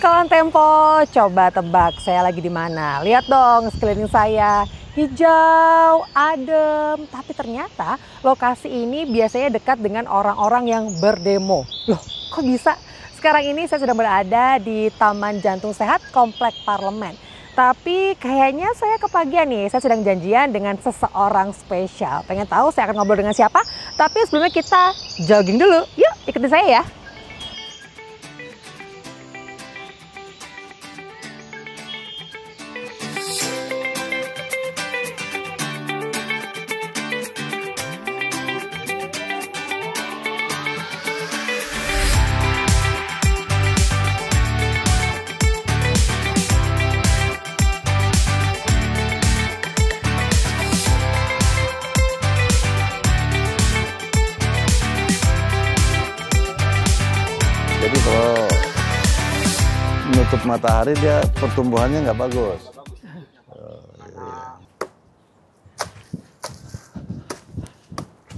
kawan Tempo, coba tebak saya lagi di mana? Lihat dong sekeliling saya, hijau, adem. Tapi ternyata lokasi ini biasanya dekat dengan orang-orang yang berdemo. Loh, kok bisa? Sekarang ini saya sudah berada di Taman Jantung Sehat Komplek Parlemen. Tapi kayaknya saya kepagian nih, saya sedang janjian dengan seseorang spesial. Pengen tahu saya akan ngobrol dengan siapa? Tapi sebelumnya kita jogging dulu. Yuk, ikuti saya ya. matahari dia pertumbuhannya nggak bagus.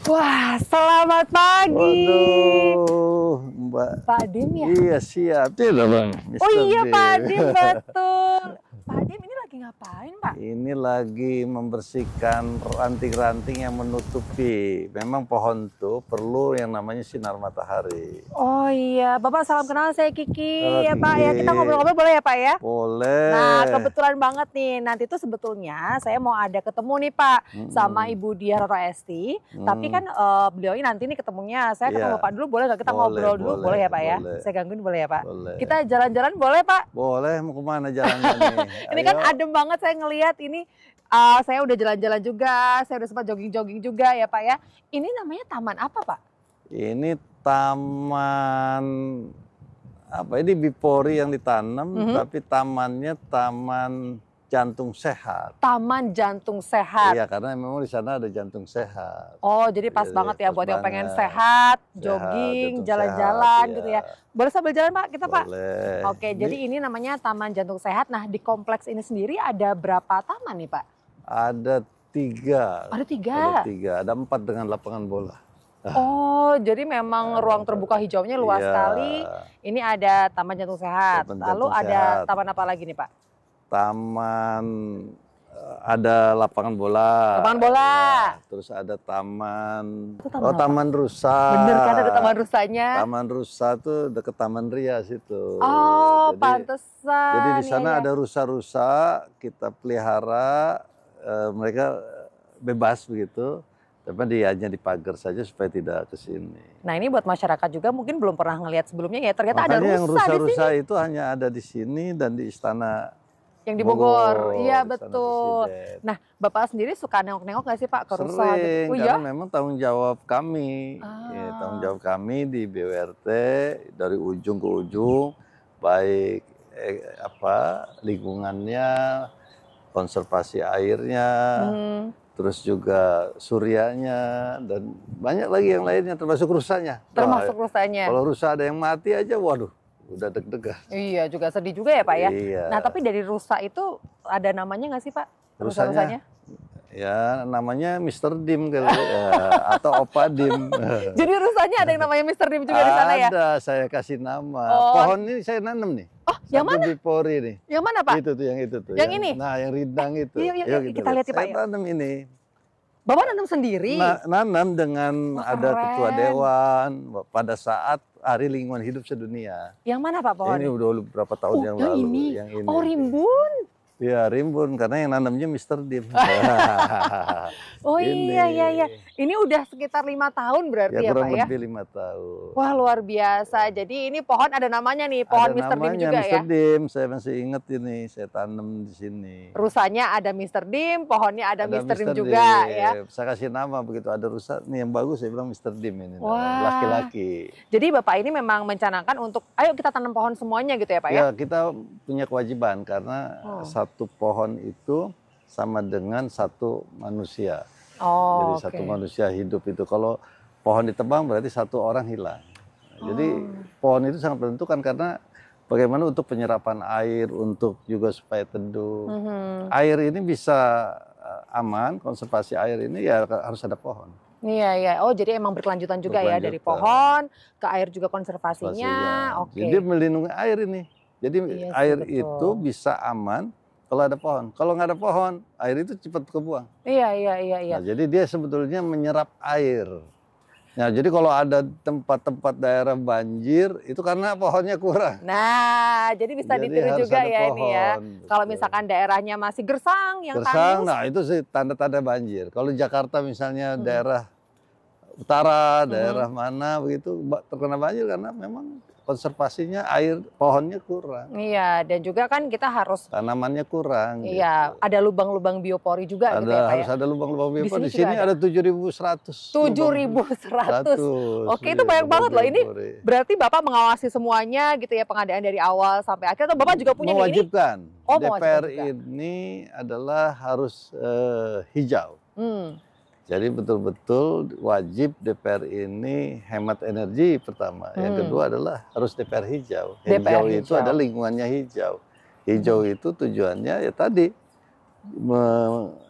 Wah, selamat pagi. Waduh, Mbak. Pak Dim ya? Iya, siap. Tidak, Bang. Mister oh iya, Pak Dim, betul. Pak Dim ini lagi ngapain, Pak? Ini lagi membersihkan ranting-ranting yang menutupi. Memang pohon tuh perlu yang namanya sinar matahari. Oh iya, Bapak salam kenal saya Kiki oh, ya Pak. Ya kita ngobrol-ngobrol boleh ya Pak ya? Boleh. Nah kebetulan banget nih, nanti tuh sebetulnya saya mau ada ketemu nih Pak hmm. sama Ibu Dia Roro Esti. Hmm. Tapi mm. kan uh, beliau ini nanti nih ketemunya, saya iya. ketemu ya. Pak dulu boleh nggak kita boleh, ngobrol dulu boleh, ya Pak ya? boleh. ya? Saya gangguin boleh ya Pak? Boleh. Kita jalan-jalan boleh Pak? Boleh, mau kemana jalan-jalan? ini kan ada adem banget saya ngelihat ini uh, saya udah jalan-jalan juga, saya udah sempat jogging-jogging juga ya Pak ya. Ini namanya taman apa Pak? Ini taman apa ini bipori yang ditanam mm -hmm. tapi tamannya taman jantung sehat. Taman jantung sehat. Iya, karena memang di sana ada jantung sehat. Oh, jadi pas jadi, iya, banget ya pas buat banget. yang pengen sehat, jogging, jalan-jalan gitu ya. Iya. Boleh sambil jalan, Pak? Kita, Boleh. Pak. Oke, ini, jadi ini namanya Taman Jantung Sehat. Nah, di kompleks ini sendiri ada berapa taman nih, Pak? Ada tiga. Ada tiga. Ada tiga. Ada empat dengan lapangan bola. Oh, jadi memang nah, ruang terbuka hijaunya luas iya. sekali. Ini ada Taman Jantung Sehat. Taman Jantung Lalu sehat. ada taman apa lagi nih, Pak? taman eh, ada lapangan bola. Lapangan bola. Ya, terus ada taman. taman oh, apa? rusa. Bener kan ada taman rusanya? Taman rusa tuh deket Taman Rias itu. Oh, jadi, pantesan. Jadi di iya, sana iya, ada rusa-rusa kita pelihara e, mereka bebas begitu. Tapi dia hanya pagar saja supaya tidak ke sini. Nah ini buat masyarakat juga mungkin belum pernah ngelihat sebelumnya ya ternyata Makanya ada rusa yang rusa rusa itu hanya ada di sini dan di istana yang di Bogor. Iya betul. Nah, Bapak sendiri suka nengok-nengok nggak sih Pak ke Rusa? Sering, gitu? oh, ya? memang tanggung jawab kami. Iya, ah. Ya, tanggung jawab kami di BWRT dari ujung ke ujung, baik eh, apa lingkungannya, konservasi airnya, hmm. terus juga suryanya dan banyak lagi yang lainnya termasuk rusanya. Termasuk rusanya. Kalau rusak ada yang mati aja, waduh udah deg degah Iya, juga sedih juga ya Pak ya. Iya. Nah tapi dari rusa itu ada namanya nggak sih Pak? Rusa-rusanya? Ya namanya Mister Dim kali ya, atau Opa Dim. Jadi rusanya ada yang namanya Mister Dim juga ada, di sana ya? Ada, saya kasih nama. Oh. Pohon ini saya nanam nih. Oh, Satu yang mana? nih. Yang mana Pak? Itu tuh, yang itu tuh. Yang, yang ini? Nah, yang rindang eh, itu. Iya, iya, iya, gitu kita, kita lihat ya Pak. Saya ya. nanam ini. Bapak nanam sendiri? Na nanam dengan oh, ada ketua dewan. Pada saat hari lingkungan hidup sedunia. Yang mana Pak Pohon? Ini udah berapa tahun oh, yang lalu. Ini. Yang ini. Oh Rimbun. Iya, rimbun karena yang nanamnya Mister Dim. oh iya, ini. iya iya iya. Ini udah sekitar lima tahun berarti ya, ya Pak ya? lebih lima tahun. Wah luar biasa. Jadi ini pohon ada namanya nih, pohon ada Mister namanya, Dim juga Mister ya? Mister Dim, saya masih ingat ini, saya tanam di sini. Rusanya ada Mister Dim, pohonnya ada, ada Mister, Dim, Dim juga Dim. ya? Saya kasih nama begitu ada rusak nih yang bagus saya bilang Mister Dim ini. Laki-laki. Jadi Bapak ini memang mencanangkan untuk ayo kita tanam pohon semuanya gitu ya Pak ya? Ya kita punya kewajiban karena oh. satu satu pohon itu sama dengan satu manusia. Oh, Jadi okay. satu manusia hidup itu kalau pohon ditebang berarti satu orang hilang. Oh. Jadi pohon itu sangat menentukan karena bagaimana untuk penyerapan air, untuk juga supaya teduh. Mm -hmm. Air ini bisa eh, aman, konservasi air ini ya harus ada pohon. Iya iya. Oh jadi emang berkelanjutan juga berkelanjutan. ya dari pohon ke air juga konservasinya. Oke. Jadi melindungi air ini. Jadi iya air betul. itu bisa aman kalau ada pohon. Kalau nggak ada pohon, air itu cepat kebuang. Iya, iya, iya, iya. Nah, jadi dia sebetulnya menyerap air. Nah, jadi kalau ada tempat-tempat daerah banjir itu karena pohonnya kurang. Nah, jadi bisa jadi ditiru juga ya, ya pohon, ini ya. Kalau misalkan daerahnya masih gersang yang gersang, tandus. nah itu sih tanda-tanda banjir. Kalau Jakarta misalnya hmm. daerah utara, hmm. daerah hmm. mana begitu terkena banjir karena memang konservasinya air pohonnya kurang. Iya, dan juga kan kita harus tanamannya kurang. Iya, gitu. ada lubang-lubang biopori juga gitu ada, gitu ya, Pak, ya? Harus ada lubang-lubang biopori. Di sini, Di sini ada ribu seratus. Oke, itu banyak banget loh. Ini berarti Bapak mengawasi semuanya gitu ya pengadaan dari awal sampai akhir atau Bapak juga punya mewajibkan. ini? Oh, DPR ini adalah harus uh, hijau. Hmm jadi betul-betul wajib DPR ini hemat energi pertama. Hmm. Yang kedua adalah harus DPR hijau. DPR hijau, hijau itu ada lingkungannya hijau. Hijau hmm. itu tujuannya ya tadi me,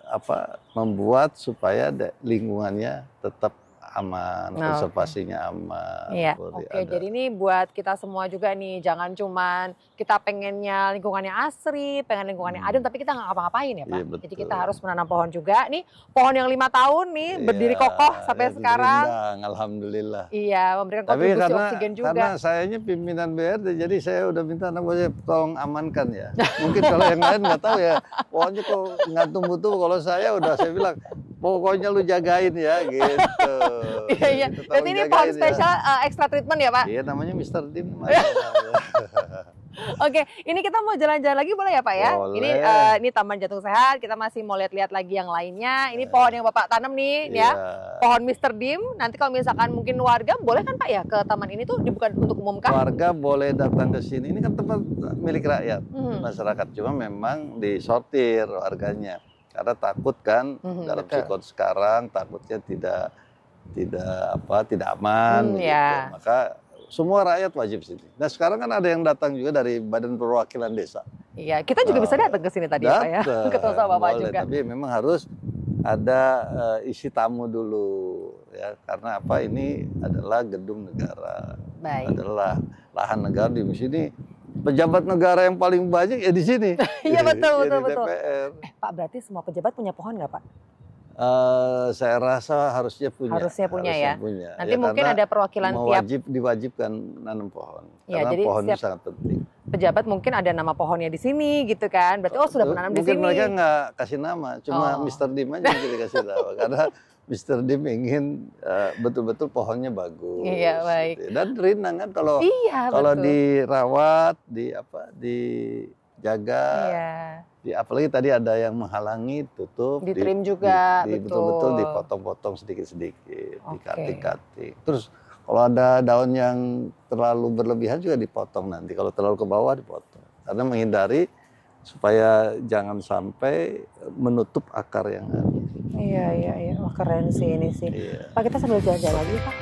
apa, membuat supaya lingkungannya tetap aman, nah, konservasinya aman. Iya. Oke, okay, jadi ini buat kita semua juga nih, jangan cuman kita pengennya lingkungannya asri, pengen lingkungannya hmm. adem, tapi kita nggak apa-apain ya Pak. Iya, betul. Jadi kita harus menanam pohon juga. Nih pohon yang lima tahun nih iya, berdiri kokoh sampai iya, sekarang. Rindang, Alhamdulillah. Iya, memberikan kontribusi tapi karena, oksigen juga. Karena sayanya pimpinan BRD, jadi saya udah minta anak saya tolong amankan ya. Mungkin kalau yang lain nggak tahu ya, pohonnya kok nggak tumbuh-tumbuh. Kalau saya udah saya bilang, pokoknya lu jagain ya gitu. Oh, iya iya. Jadi gitu. ini pohon spesial gitu ya. uh, extra treatment ya Pak? Iya namanya Mister Dim. Ya. Oke, ini kita mau jalan-jalan lagi boleh ya Pak ya? Boleh. Ini uh, ini Taman Jantung Sehat, kita masih mau lihat-lihat lagi yang lainnya. Ini iya. pohon yang Bapak tanam nih yeah. ya. Pohon Mister Dim. Nanti kalau misalkan mungkin warga boleh kan Pak ya ke taman ini tuh bukan untuk umum kan? Warga boleh datang ke sini. Ini kan tempat milik rakyat, hmm. masyarakat. Cuma memang disortir warganya. Karena takut kan hmm, dalam betul. sekarang takutnya tidak tidak apa tidak aman hmm, gitu. ya. maka semua rakyat wajib sini. Nah sekarang kan ada yang datang juga dari Badan Perwakilan Desa. Iya, kita juga uh, bisa datang ke sini tadi ya, Ketemu sama Bapak boleh, juga. Tapi memang harus ada uh, isi tamu dulu ya karena apa ini adalah gedung negara. Baik. Adalah lahan negara di sini pejabat negara yang paling banyak ya di sini. Iya betul betul betul. DPR. Eh, Pak berarti semua pejabat punya pohon nggak Pak? Uh, saya rasa harusnya punya. Harusnya punya harusnya ya. Punya. Nanti ya, mungkin ada perwakilan mewajib, tiap. diwajibkan nanam pohon. Ya, karena jadi pohon sangat penting. Pejabat mungkin ada nama pohonnya di sini gitu kan. Berarti oh, sudah menanam di sini. Mungkin mereka nggak kasih nama, cuma oh. Mr. Dim aja yang dikasih tahu karena Mr. Dim ingin betul eh, betul-betul pohonnya bagus. Iya gitu ya. baik. Dan rindang kan kalau iya, kalau betul. dirawat, di apa, dijaga. Iya di apalagi tadi ada yang menghalangi tutup di trim di, juga di, betul betul dipotong-potong sedikit-sedikit okay. dikati-kati terus kalau ada daun yang terlalu berlebihan juga dipotong nanti kalau terlalu ke bawah dipotong karena menghindari supaya jangan sampai menutup akar yang ada iya iya iya Wah, keren sih ini sih iya. pak kita sambil jalan-jalan lagi pak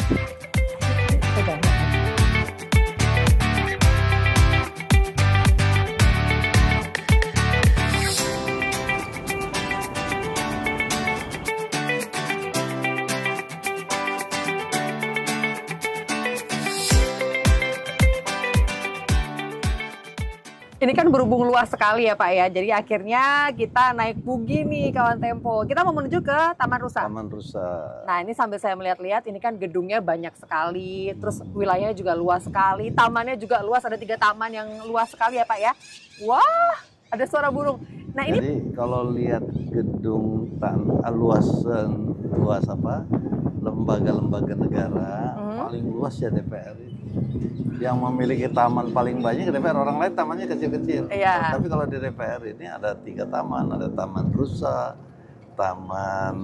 ini kan berhubung luas sekali ya Pak ya. Jadi akhirnya kita naik bugi nih kawan Tempo. Kita mau menuju ke Taman Rusa. Taman Rusa. Nah ini sambil saya melihat-lihat ini kan gedungnya banyak sekali. Terus wilayahnya juga luas sekali. Tamannya juga luas. Ada tiga taman yang luas sekali ya Pak ya. Wah ada suara burung. Nah ini. Jadi kalau lihat gedung tan luas luas apa lembaga-lembaga negara hmm. paling luas ya DPR ini yang memiliki taman paling banyak ya DPR orang lain tamannya kecil-kecil yeah. tapi kalau di DPR ini ada tiga taman ada taman rusa taman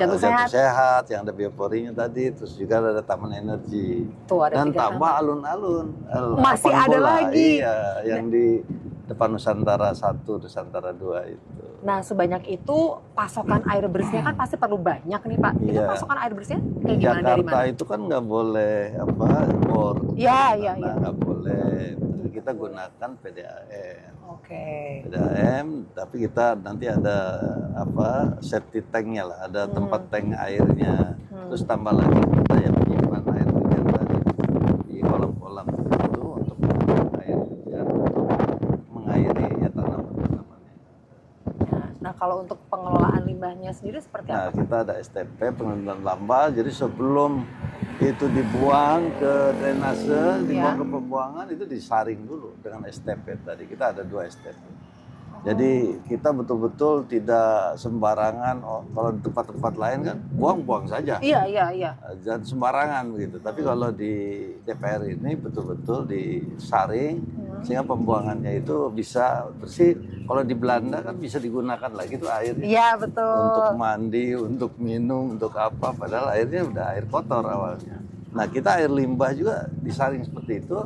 jantung eh, sehat. sehat yang ada bioporinya tadi terus juga ada, taman energi Tuh, ada dan tambah alun-alun eh, masih ada bola, lagi iya, yang di depan Nusantara satu Nusantara dua itu Nah, sebanyak itu pasokan air bersihnya kan pasti perlu banyak nih, Pak. Itu iya. pasokan air bersihnya kayak gimana Jakarta dari mana? itu kan nggak boleh apa bor. Iya, iya, iya. Nggak boleh. Kita gunakan PDAM. Oke. Okay. PDAM, tapi kita nanti ada apa safety tanknya lah, ada hmm. tempat tank airnya. Hmm. Terus tambah lagi untuk pengelolaan limbahnya sendiri seperti nah, apa? kita ada STP pengelolaan limbah. Jadi sebelum itu dibuang ke drainase, hmm, dibuang ya. ke pembuangan itu disaring dulu dengan STP tadi. Kita ada dua STP. Jadi kita betul-betul tidak sembarangan. Oh, kalau di tempat-tempat lain kan buang-buang saja. Iya, iya, iya. Jangan sembarangan gitu. Tapi hmm. kalau di DPR ini betul-betul disaring hmm. sehingga pembuangannya itu bisa bersih. Kalau di Belanda kan bisa digunakan lagi itu air. Ya. Iya, betul. Untuk mandi, untuk minum, untuk apa. Padahal airnya udah air kotor awalnya. Nah, kita air limbah juga disaring seperti itu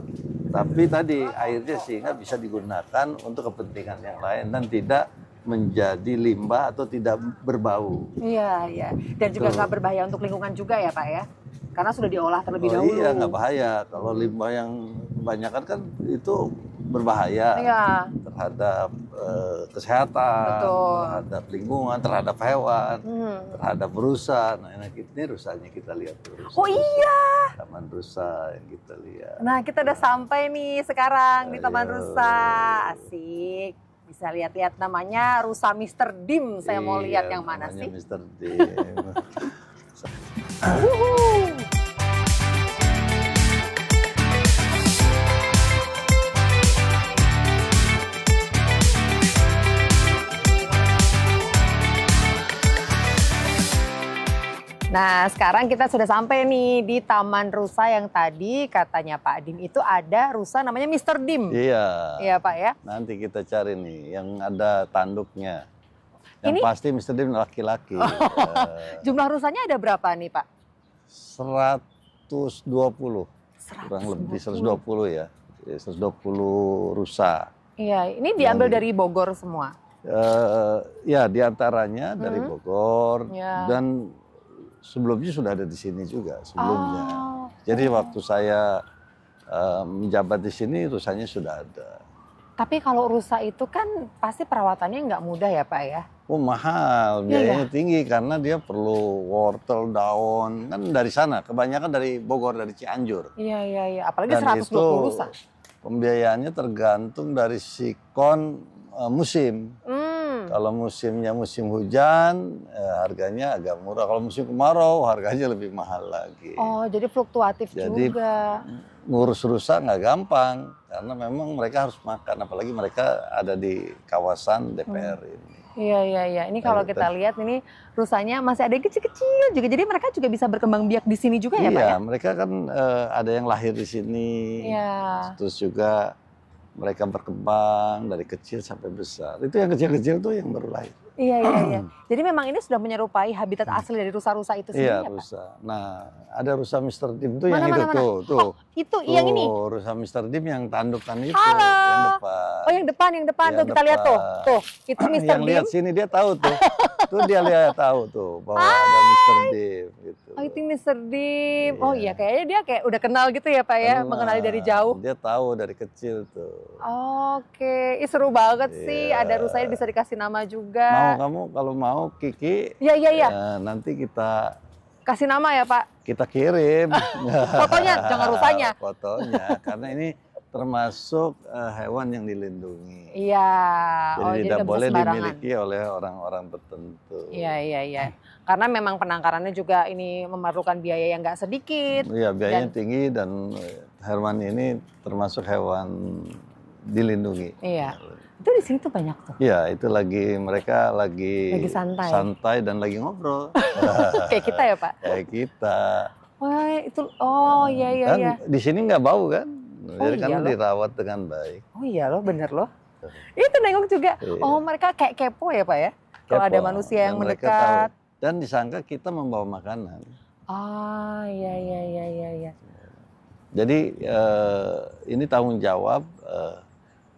tapi tadi airnya sehingga bisa digunakan untuk kepentingan yang lain dan tidak menjadi limbah atau tidak berbau. Iya, iya. Dan Betul. juga nggak berbahaya untuk lingkungan juga ya Pak ya? Karena sudah diolah terlebih oh, iya, dahulu. Iya, nggak bahaya. Kalau limbah yang kebanyakan kan itu berbahaya ya. terhadap uh, kesehatan, Betul. terhadap lingkungan, terhadap hewan, hmm. terhadap rusa. Nah, nah ini rusanya kita lihat terus. Oh iya. Taman rusa yang kita lihat. Nah, kita udah sampai nih sekarang Ayo. di Taman Rusa. Asik. Bisa lihat-lihat namanya Rusa Mister Dim. Saya iya, mau lihat yang mana sih? Mister Dim. Nah, sekarang kita sudah sampai nih di Taman Rusa yang tadi katanya Pak Dim itu ada rusa namanya Mr. Dim. Iya. Iya Pak ya. Nanti kita cari nih yang ada tanduknya. Yang Ini... pasti Mr. Dim laki-laki. Oh, jumlah rusanya ada berapa nih Pak? 120. 120. Kurang lebih 120 ya. 120 eh, rusa. Iya, ini diambil yang, dari Bogor semua. Uh, ya, diantaranya dari hmm. Bogor ya. dan sebelumnya sudah ada di sini juga sebelumnya. Oh, okay. Jadi waktu saya uh, menjabat di sini rusanya sudah ada. Tapi kalau rusak itu kan pasti perawatannya nggak mudah ya Pak ya? Oh mahal, iya, iya. biayanya iya. tinggi karena dia perlu wortel, daun, kan dari sana. Kebanyakan dari Bogor, dari Cianjur. Iya, iya, iya. Apalagi Dan 120 itu, rusa. Pembiayaannya tergantung dari sikon uh, eh, musim. Hmm Hmm. Kalau musimnya musim hujan, eh, harganya agak murah. Kalau musim kemarau, harganya lebih mahal lagi. Oh, jadi fluktuatif jadi, juga. Ngurus rusak nggak gampang, karena memang mereka harus makan. Apalagi mereka ada di kawasan DPR hmm. ini. Iya iya iya. Ini kalau gitu. kita lihat ini rusanya masih ada yang kecil-kecil juga. Jadi mereka juga bisa berkembang biak di sini juga iya, ya, Pak iya, ya? mereka kan uh, ada yang lahir di sini. Iya. Terus juga mereka berkembang dari kecil sampai besar. Itu yang kecil-kecil tuh yang baru lahir. Iya, iya, iya. Hmm. Jadi memang ini sudah menyerupai habitat hmm. asli dari rusa-rusa itu iya, sendiri iya, ya, Pak? rusa. Nah, ada rusa Mister Dim tuh mana, yang mana, itu, mana? tuh. tuh. Oh, itu, tuh, yang ini? rusa Mister Dim yang tanduk-tanduk itu, Halo. yang depan. Oh, yang depan, yang depan yang tuh, kita lihat tuh. Tuh, itu Mr. Dim. Yang lihat sini, dia tahu tuh. Itu dia lihat tahu tuh bahwa Hai. ada Mr. Dim gitu. Oh itu Mr. Dim, oh, Iya. Oh iya kayaknya dia kayak udah kenal gitu ya Pak ya, mengenali dari jauh. Dia tahu dari kecil tuh. Oke, okay. seru banget iya. sih ada rusanya bisa dikasih nama juga. Mau kamu kalau mau Kiki. Iya iya iya. Ya, nanti kita kasih nama ya Pak. Kita kirim. Fotonya jangan rusanya. Fotonya karena ini termasuk uh, hewan yang dilindungi. Iya. Jadi oh, tidak jadi boleh dimiliki oleh orang-orang tertentu. Iya iya iya. Karena memang penangkarannya juga ini memerlukan biaya yang nggak sedikit. Iya biayanya dan... tinggi dan eh, hewan ini termasuk hewan dilindungi. Iya. Itu di sini tuh banyak tuh. Iya itu lagi mereka lagi, lagi santai. santai dan lagi ngobrol. Kayak kita ya pak. Kayak kita. Wah itu oh iya iya. Kan iya. di sini nggak bau kan? Oh, Jadi kan iya kan dirawat dengan baik. Oh iya loh, bener loh. Iya. Itu nengok juga. Iya. Oh mereka kayak kepo ya Pak ya? Kalau ada manusia yang Dan mendekat. Dan disangka kita membawa makanan. Ah, iya, iya, iya, iya. Ya. Jadi eh, ini tanggung jawab eh,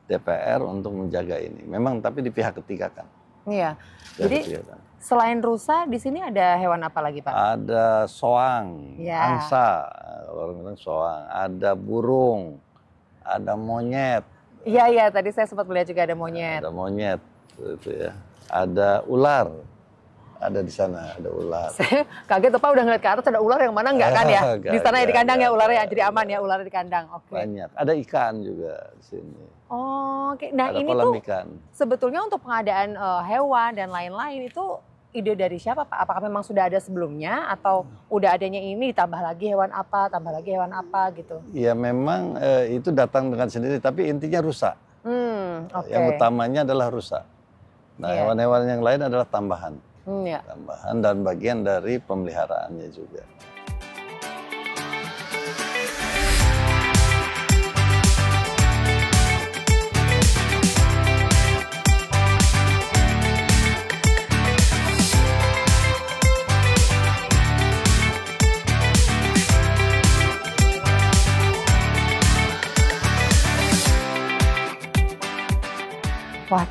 DPR untuk menjaga ini. Memang tapi di pihak ketiga kan. Iya. Jadi kan? Selain rusa, di sini ada hewan apa lagi Pak? Ada soang, ya. angsa, orang bilang soang. Ada burung, ada monyet. Iya iya, tadi saya sempat melihat juga ada monyet. Ada monyet, itu ya. Ada ular, ada di sana ada ular. kaget Pak udah ngeliat ke atas ada ular yang mana enggak kan ya? Gak, di sana gak, ya di kandang gak, ya ularnya jadi aman ya ular di kandang. Oke. Okay. Banyak. Ada ikan juga di sini. Oh, oke. Okay. Nah, ada ini tuh ikan. sebetulnya untuk pengadaan uh, hewan dan lain-lain itu ide dari siapa Pak? Apakah memang sudah ada sebelumnya atau udah adanya ini ditambah lagi hewan apa, tambah lagi hewan apa gitu? Ya memang eh, itu datang dengan sendiri tapi intinya rusak. Hmm, okay. Yang utamanya adalah rusak. Nah hewan iya. hewan-hewan yang lain adalah tambahan. Hmm, yeah. Tambahan dan bagian dari pemeliharaannya juga.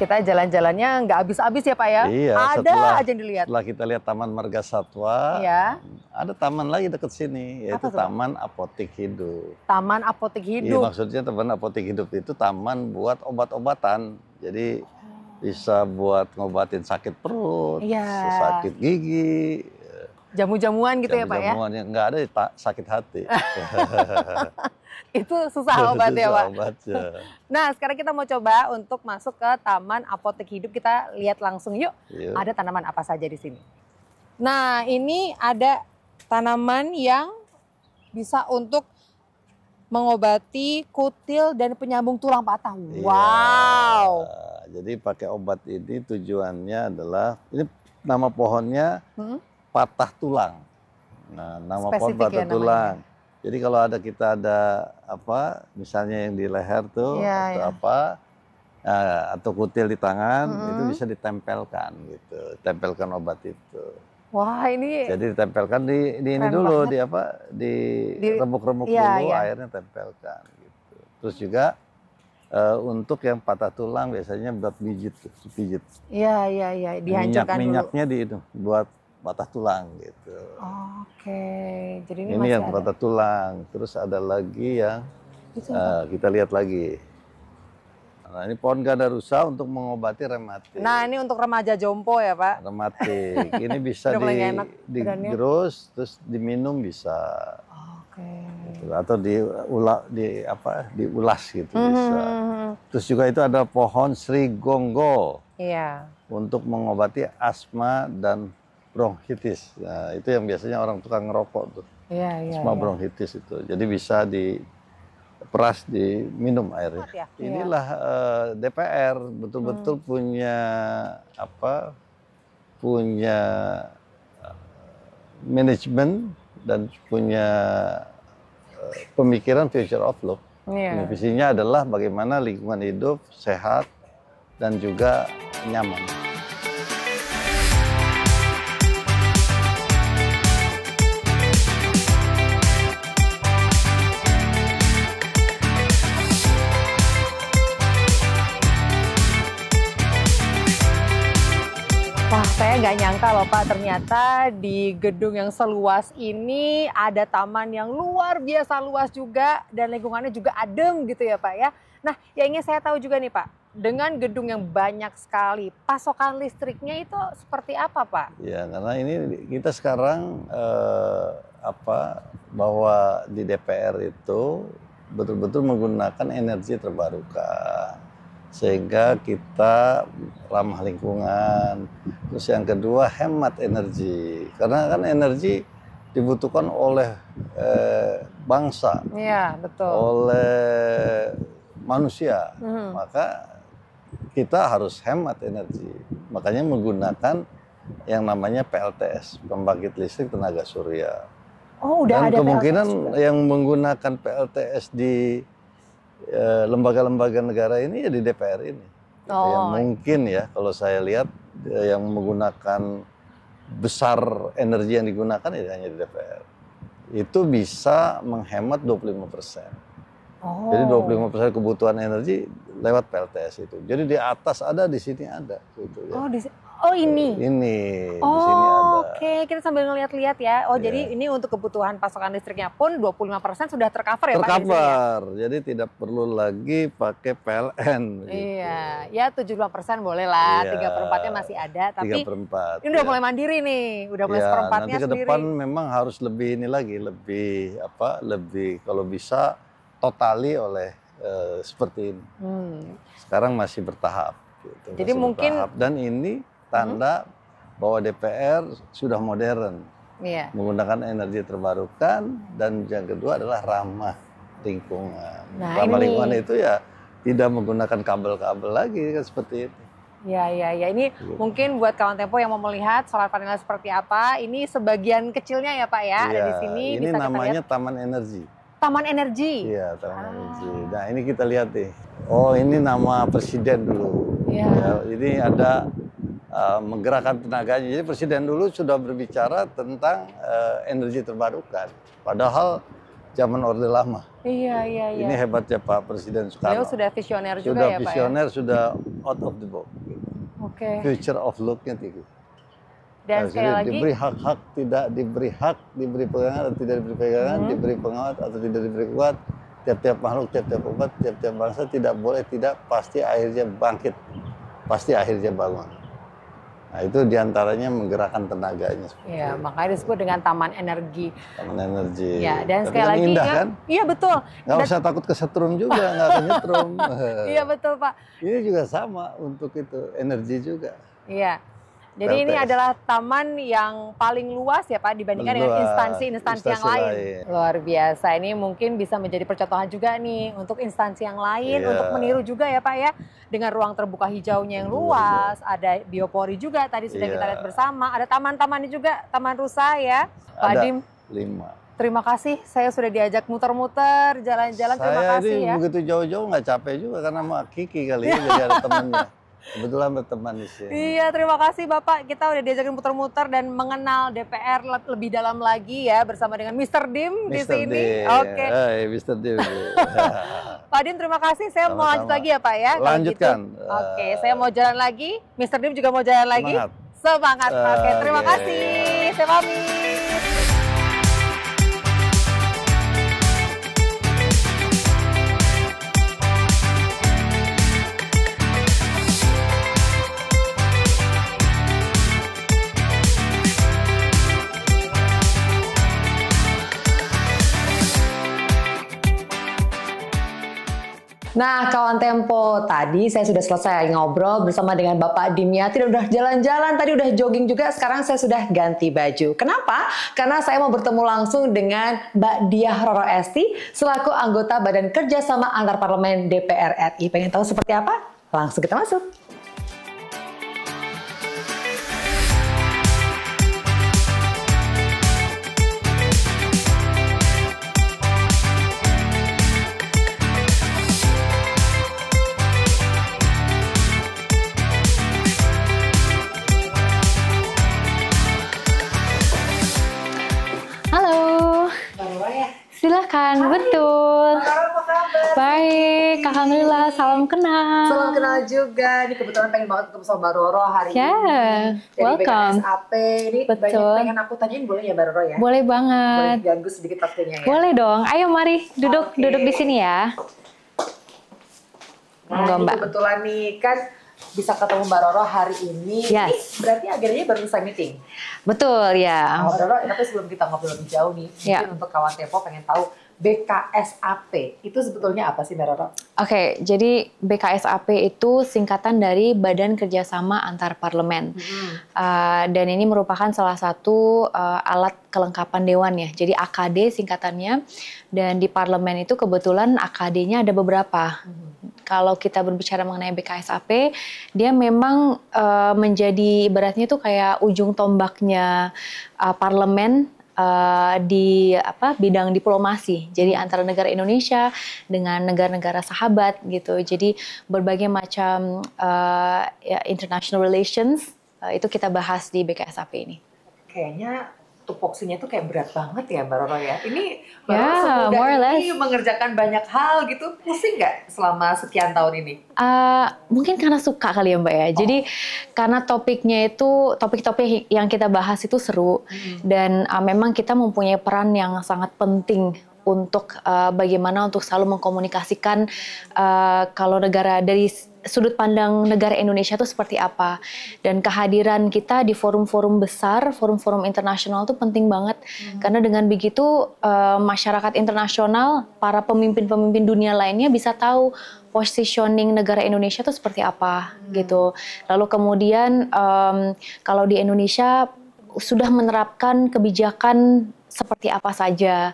kita jalan-jalannya nggak habis-habis ya Pak ya? Iya. Ada setelah, aja yang dilihat. Setelah kita lihat Taman Marga Satwa, iya. ada taman lagi dekat sini, yaitu Apa Taman Apotik Hidup. Taman Apotik Hidup? Iya, maksudnya Taman Apotik Hidup itu taman buat obat-obatan. Jadi bisa buat ngobatin sakit perut, iya. sakit gigi, jamu-jamuan gitu jamu -jamuan ya Pak ya? Jamu-jamuan yang nggak ada ya, sakit hati. itu susah iya, obat ya pak. Obat, Nah sekarang kita mau coba untuk masuk ke Taman Apotek Hidup kita lihat langsung yuk. yuk. Iya. Ada tanaman apa saja di sini? Nah ini ada tanaman yang bisa untuk mengobati kutil dan penyambung tulang patah. Iya. Wow. jadi pakai obat ini tujuannya adalah ini nama pohonnya hmm? patah tulang. Nah, nama Spesifik pohon ya patah ya, tulang. Jadi kalau ada kita ada apa, misalnya yang di leher tuh ya, atau ya. apa, uh, atau kutil di tangan mm -hmm. itu bisa ditempelkan gitu, tempelkan obat itu. Wah ini. Jadi ditempelkan di, di ini dulu banget. di apa, di, di remuk-remuk ya, dulu, ya. airnya tempelkan gitu. Terus juga uh, untuk yang patah tulang biasanya buat pijit, pijit. Iya iya iya, dihancurkan minyak, dulu. Minyaknya di itu buat patah tulang gitu. Oke, jadi ini, ini yang ada. patah tulang. Terus ada lagi yang uh, kita lihat lagi. Nah ini pohon gada rusa untuk mengobati rematik. Nah ini untuk remaja jompo ya pak? Rematik. Ini bisa di, digerus, terus diminum bisa. Oke. Okay. Gitu. Atau diulas, di apa? Diulas gitu mm -hmm. bisa. Mhm. Terus juga itu ada pohon Sri Gonggo. Iya. Untuk mengobati asma dan bronkitis. Nah, itu yang biasanya orang tukang ngerokok tuh. Iya, iya. Asma ya. bronkitis itu. Jadi bisa di peras diminum airnya. Ya? Iya. Inilah ya. Uh, eh, DPR betul-betul hmm. punya apa? punya eh, manajemen dan punya eh, pemikiran future outlook. Yeah. Visinya adalah bagaimana lingkungan hidup sehat dan juga nyaman. Wah, saya nggak nyangka loh Pak, ternyata di gedung yang seluas ini ada taman yang luar biasa luas juga dan lingkungannya juga adem gitu ya Pak ya. Nah, yang ingin saya tahu juga nih Pak, dengan gedung yang banyak sekali, pasokan listriknya itu seperti apa Pak? Ya, karena ini kita sekarang eh, apa bahwa di DPR itu betul-betul menggunakan energi terbarukan sehingga kita ramah lingkungan. Terus yang kedua hemat energi karena kan energi dibutuhkan oleh eh, bangsa, ya, betul. oleh manusia. Hmm. Maka kita harus hemat energi. Makanya menggunakan yang namanya PLTS, pembangkit listrik tenaga surya. Oh, udah Dan ada kemungkinan PLTS yang menggunakan PLTS di Eh, lembaga-lembaga negara ini ya di DPR ini. Gitu ya. Oh. Ya, mungkin ya kalau saya lihat eh, yang menggunakan besar energi yang digunakan ya hanya di DPR. Itu bisa menghemat 25 persen. Oh. Jadi 25 persen kebutuhan energi lewat PLTS itu. Jadi di atas ada, di sini ada. Gitu, ya. Oh, di, Oh ini. Ini. Oh, ini Oke, okay. kita sambil ngeliat-liat ya. Oh, yeah. jadi iya. ini untuk kebutuhan pasokan listriknya pun 25% sudah tercover ya, ya? tercover. Pak? Jadi tidak perlu lagi pakai PLN. Iya. Gitu. Iya. Ya 75% boleh lah. Iya. Tiga yeah. perempatnya masih ada tapi 3 per 4, ini udah mulai mandiri nih. Udah mulai yeah. seperempatnya nanti ke depan sendiri. memang harus lebih ini lagi, lebih apa? Lebih kalau bisa totali oleh uh, seperti ini. Hmm. Sekarang masih bertahap gitu. Jadi masih mungkin bertahap. dan ini tanda hmm. bahwa DPR sudah modern, yeah. menggunakan energi terbarukan dan yang kedua adalah ramah lingkungan. Nah, ramah ini... lingkungan itu ya tidak menggunakan kabel-kabel lagi kan seperti itu. Ya, ya, ya. Ini iya. mungkin buat kawan Tempo yang mau melihat solar panel seperti apa, ini sebagian kecilnya ya Pak ya, ya ada di iya, sini. Ini bisa namanya kita lihat. Taman Energi. Taman Energi? Iya, Taman ah. Energi. Nah ini kita lihat nih. Oh ini nama Presiden dulu. Iya. ya. Ini ada Eh, menggerakkan tenaganya. Jadi presiden dulu sudah berbicara tentang uh, energi terbarukan, padahal zaman Orde Lama. Iya iya iya. Ini hebatnya Pak Presiden Soekarno. Beliau sudah visioner juga sudah ya visioner, Pak. Sudah ya? visioner, sudah out of the box. Oke. Okay. Future of look-nya tinggi. Dan nah, sekali lagi diberi hak-hak, tidak diberi hak, diberi pegangan atau tidak diberi pegangan, hmm. diberi pengawat atau tidak diberi kuat. Tiap-tiap makhluk, tiap-tiap umat, tiap-tiap bangsa tidak boleh tidak pasti akhirnya bangkit. Pasti akhirnya bangun. Nah itu diantaranya menggerakkan tenaganya. Iya, makanya disebut dengan taman energi. Taman energi. Ya, dan Tapi sekali lagi indah, ya, kan? iya betul. Nggak dan... usah takut kesetrum juga, nggak akan nyetrum. iya betul Pak. Ini juga sama untuk itu energi juga. Iya. Jadi ini adalah taman yang paling luas ya Pak dibandingkan luas, dengan instansi-instansi yang lain. lain. Luar biasa. Ini mungkin bisa menjadi percontohan juga nih untuk instansi yang lain yeah. untuk meniru juga ya Pak ya dengan ruang terbuka hijaunya yang luas, luas. Iya. ada biopori juga tadi sudah yeah. kita iya. lihat bersama, ada taman taman juga, Taman Rusa ya. Pak ada Dim. Lima. Terima kasih, saya sudah diajak muter-muter, jalan-jalan. Terima kasih ya. Saya begitu jauh-jauh nggak capek juga karena sama Kiki kali ya, jadi ada temannya. Kebetulan berteman di sini. Iya, terima kasih Bapak. Kita udah diajakin muter-muter dan mengenal DPR lebih dalam lagi ya bersama dengan Mr. Dim Mr. di sini. Oke. Okay. Hey, Mr. Dim. Pak Dim, terima kasih. Saya Sama-sama. mau lanjut lagi ya Pak ya. Lanjutkan. Gitu. Oke, okay, saya mau jalan lagi. Mr. Dim juga mau jalan lagi. Semangat. Semangat. Oke, okay, terima yeah. kasih. Saya pamit. Nah, kawan Tempo, tadi saya sudah selesai ngobrol bersama dengan Bapak Dimyati dan udah jalan-jalan, tadi udah jogging juga, sekarang saya sudah ganti baju. Kenapa? Karena saya mau bertemu langsung dengan Mbak Diah Roro Esti selaku anggota Badan Kerjasama Antar Parlemen DPR RI. Pengen tahu seperti apa? Langsung kita masuk. Silakan, Hai. betul. Baik, alhamdulillah. Salam kenal. Salam kenal juga. Ini kebetulan pengen banget ketemu sama Mbak Roro hari yeah. ini. Dari BKSAP. Ini betul. banyak pengen aku tanyain boleh ya Mbak Roro ya? Boleh banget. Boleh ganggu sedikit waktunya ya? Boleh dong. Ayo mari duduk okay. duduk di sini ya. Nah, Enggak, ini kebetulan nih kan bisa ketemu Mbak Roro hari ini. Yes. Ini berarti akhirnya baru selesai meeting. Betul ya. Mbak Roro, tapi sebelum kita ngobrol lebih jauh nih, yeah. mungkin untuk kawan Tepo pengen tahu BKSAP itu sebetulnya apa sih Mbak Oke, okay, jadi BKSAP itu singkatan dari Badan Kerjasama Antar Parlemen. Hmm. Uh, dan ini merupakan salah satu uh, alat kelengkapan dewan ya. Jadi AKD singkatannya. Dan di parlemen itu kebetulan AKD-nya ada beberapa. Hmm. Kalau kita berbicara mengenai BKSAP, dia memang uh, menjadi ibaratnya itu kayak ujung tombaknya uh, parlemen uh, di apa bidang diplomasi. Jadi antara negara Indonesia dengan negara-negara sahabat gitu. Jadi berbagai macam uh, ya, international relations uh, itu kita bahas di BKSAP ini. Kayaknya tupoksinya tuh kayak berat banget ya Mbak Roro ya. Ini Mbak yeah, semudah ini mengerjakan banyak hal gitu, pusing nggak selama sekian tahun ini? Uh, mungkin karena suka kali ya Mbak ya. Oh. Jadi karena topiknya itu, topik-topik yang kita bahas itu seru. Hmm. Dan uh, memang kita mempunyai peran yang sangat penting untuk uh, bagaimana untuk selalu mengkomunikasikan uh, kalau negara dari sudut pandang negara Indonesia itu seperti apa dan kehadiran kita di forum-forum besar, forum-forum internasional itu penting banget hmm. karena dengan begitu uh, masyarakat internasional, para pemimpin-pemimpin dunia lainnya bisa tahu positioning negara Indonesia itu seperti apa hmm. gitu. Lalu kemudian um, kalau di Indonesia sudah menerapkan kebijakan seperti apa saja.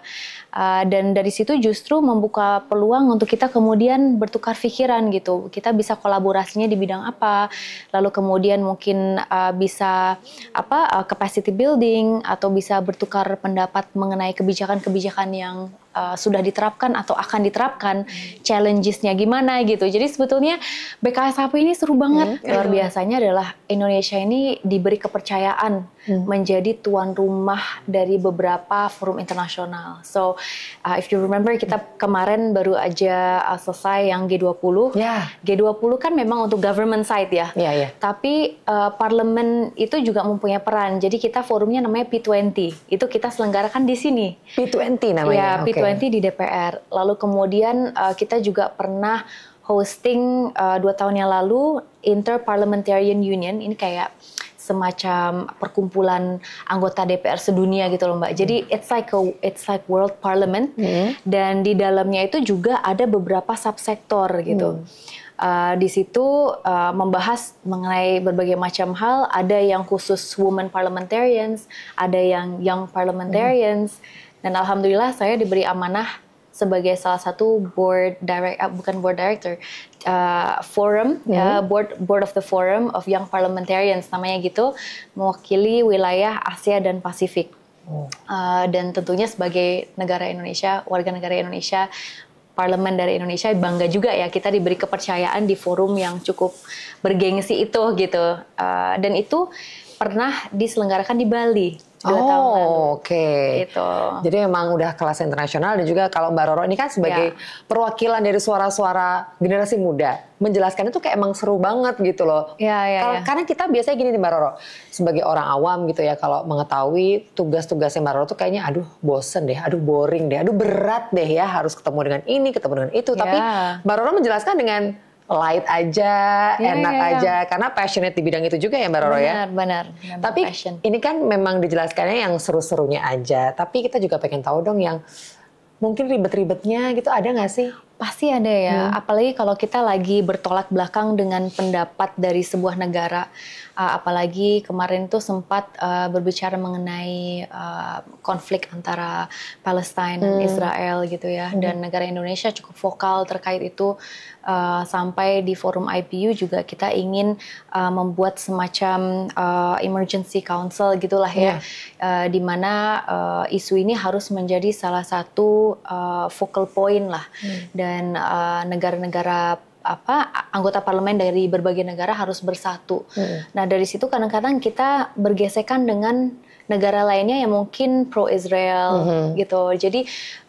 Uh, dan dari situ justru membuka peluang untuk kita kemudian bertukar pikiran gitu. Kita bisa kolaborasinya di bidang apa, lalu kemudian mungkin uh, bisa apa uh, capacity building atau bisa bertukar pendapat mengenai kebijakan-kebijakan yang uh, sudah diterapkan atau akan diterapkan, hmm. challengesnya gimana gitu. Jadi sebetulnya BKS HP ini seru banget. Hmm. Luar biasanya adalah Indonesia ini diberi kepercayaan hmm. menjadi tuan rumah dari beberapa forum internasional. So uh, if you remember kita kemarin baru aja uh, selesai yang G20. Yeah. G20 kan memang untuk government side ya. Yeah, yeah. Tapi uh, ah, parlemen itu juga mempunyai peran. Jadi kita forumnya namanya P20. Itu kita selenggarakan di sini. P20 namanya. Ya, P20 okay. di DPR. Lalu kemudian uh, kita juga pernah hosting uh, dua tahun yang lalu Interparliamentarian Union ini kayak semacam perkumpulan anggota DPR sedunia gitu loh Mbak. Jadi hmm. it's like a it's like world parliament hmm. dan di dalamnya itu juga ada beberapa subsektor gitu. Hmm. Uh, di situ uh, membahas mengenai berbagai macam hal. Ada yang khusus women parliamentarians, ada yang young parliamentarians. Hmm. Dan alhamdulillah saya diberi amanah sebagai salah satu board direct uh, bukan board director uh, forum mm -hmm. uh, board board of the forum of young parliamentarians namanya gitu mewakili wilayah Asia dan Pasifik. Uh, dan tentunya sebagai negara Indonesia, warga negara Indonesia parlemen dari Indonesia bangga juga ya kita diberi kepercayaan di forum yang cukup bergengsi itu gitu uh, dan itu pernah diselenggarakan di Bali oh, Oke. Okay. Gitu. Jadi memang udah kelas internasional dan juga kalau Mbak Roro ini kan sebagai yeah. perwakilan dari suara-suara generasi muda menjelaskan itu kayak emang seru banget gitu loh. Iya, yeah, iya. Yeah, Karena kita biasanya gini nih Mbak Roro, sebagai orang awam gitu ya kalau mengetahui tugas-tugasnya Mbak Roro tuh kayaknya aduh bosen deh, aduh boring deh, aduh berat deh ya harus ketemu dengan ini, ketemu dengan itu. Tapi ya. Mbak Roro menjelaskan dengan light aja, yeah, enak yeah, iya. aja. Karena passionate di bidang itu juga ya Mbak Roro benar, ya. Benar, benar. Tapi passion. ini kan memang dijelaskannya yang seru-serunya aja. Tapi kita juga pengen tahu dong yang mungkin ribet-ribetnya gitu ada nggak sih? Pasti ada ya, hmm. apalagi kalau kita lagi bertolak belakang dengan pendapat dari sebuah negara. Uh, apalagi kemarin tuh sempat uh, berbicara mengenai uh, konflik antara Palestina dan hmm. Israel gitu ya, hmm. dan negara Indonesia cukup vokal terkait itu. Uh, sampai di forum IPU juga kita ingin uh, membuat semacam uh, emergency council gitulah ya, yeah. Iya. uh, di mana uh, isu ini harus menjadi salah satu uh, focal point lah hmm. dan dan eh, negara-negara uh, apa anggota parlemen dari berbagai negara harus bersatu. Hmm. Nah dari situ kadang-kadang kita bergesekan dengan negara lainnya yang mungkin pro Israel mm-hmm. gitu. Jadi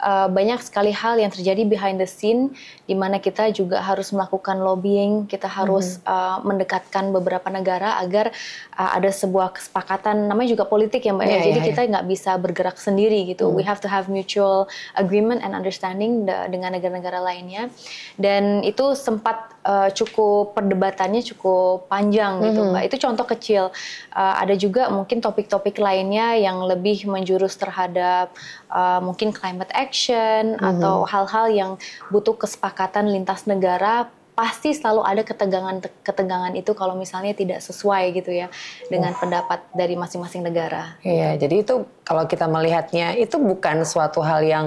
uh, banyak sekali hal yang terjadi behind the scene di mana kita juga harus melakukan lobbying, kita harus mm-hmm. uh, mendekatkan beberapa negara agar uh, ada sebuah kesepakatan namanya juga politik ya Mbak. Yeah, ya. Iya, Jadi yeah, kita iya. nggak bisa bergerak sendiri gitu. mm We have to have mutual agreement and understanding dengan negara-negara lainnya. Dan itu sempat uh, cukup perdebatannya cukup panjang gitu mm-hmm. mbak. Itu contoh kecil. Uh, ada juga mungkin topik-topik lainnya yang lebih menjurus terhadap uh, mungkin climate action mm-hmm. atau hal-hal yang butuh kesepakatan lintas negara pasti selalu ada ketegangan ketegangan itu kalau misalnya tidak sesuai gitu ya dengan uh. pendapat dari masing-masing negara. Iya, jadi itu kalau kita melihatnya itu bukan suatu hal yang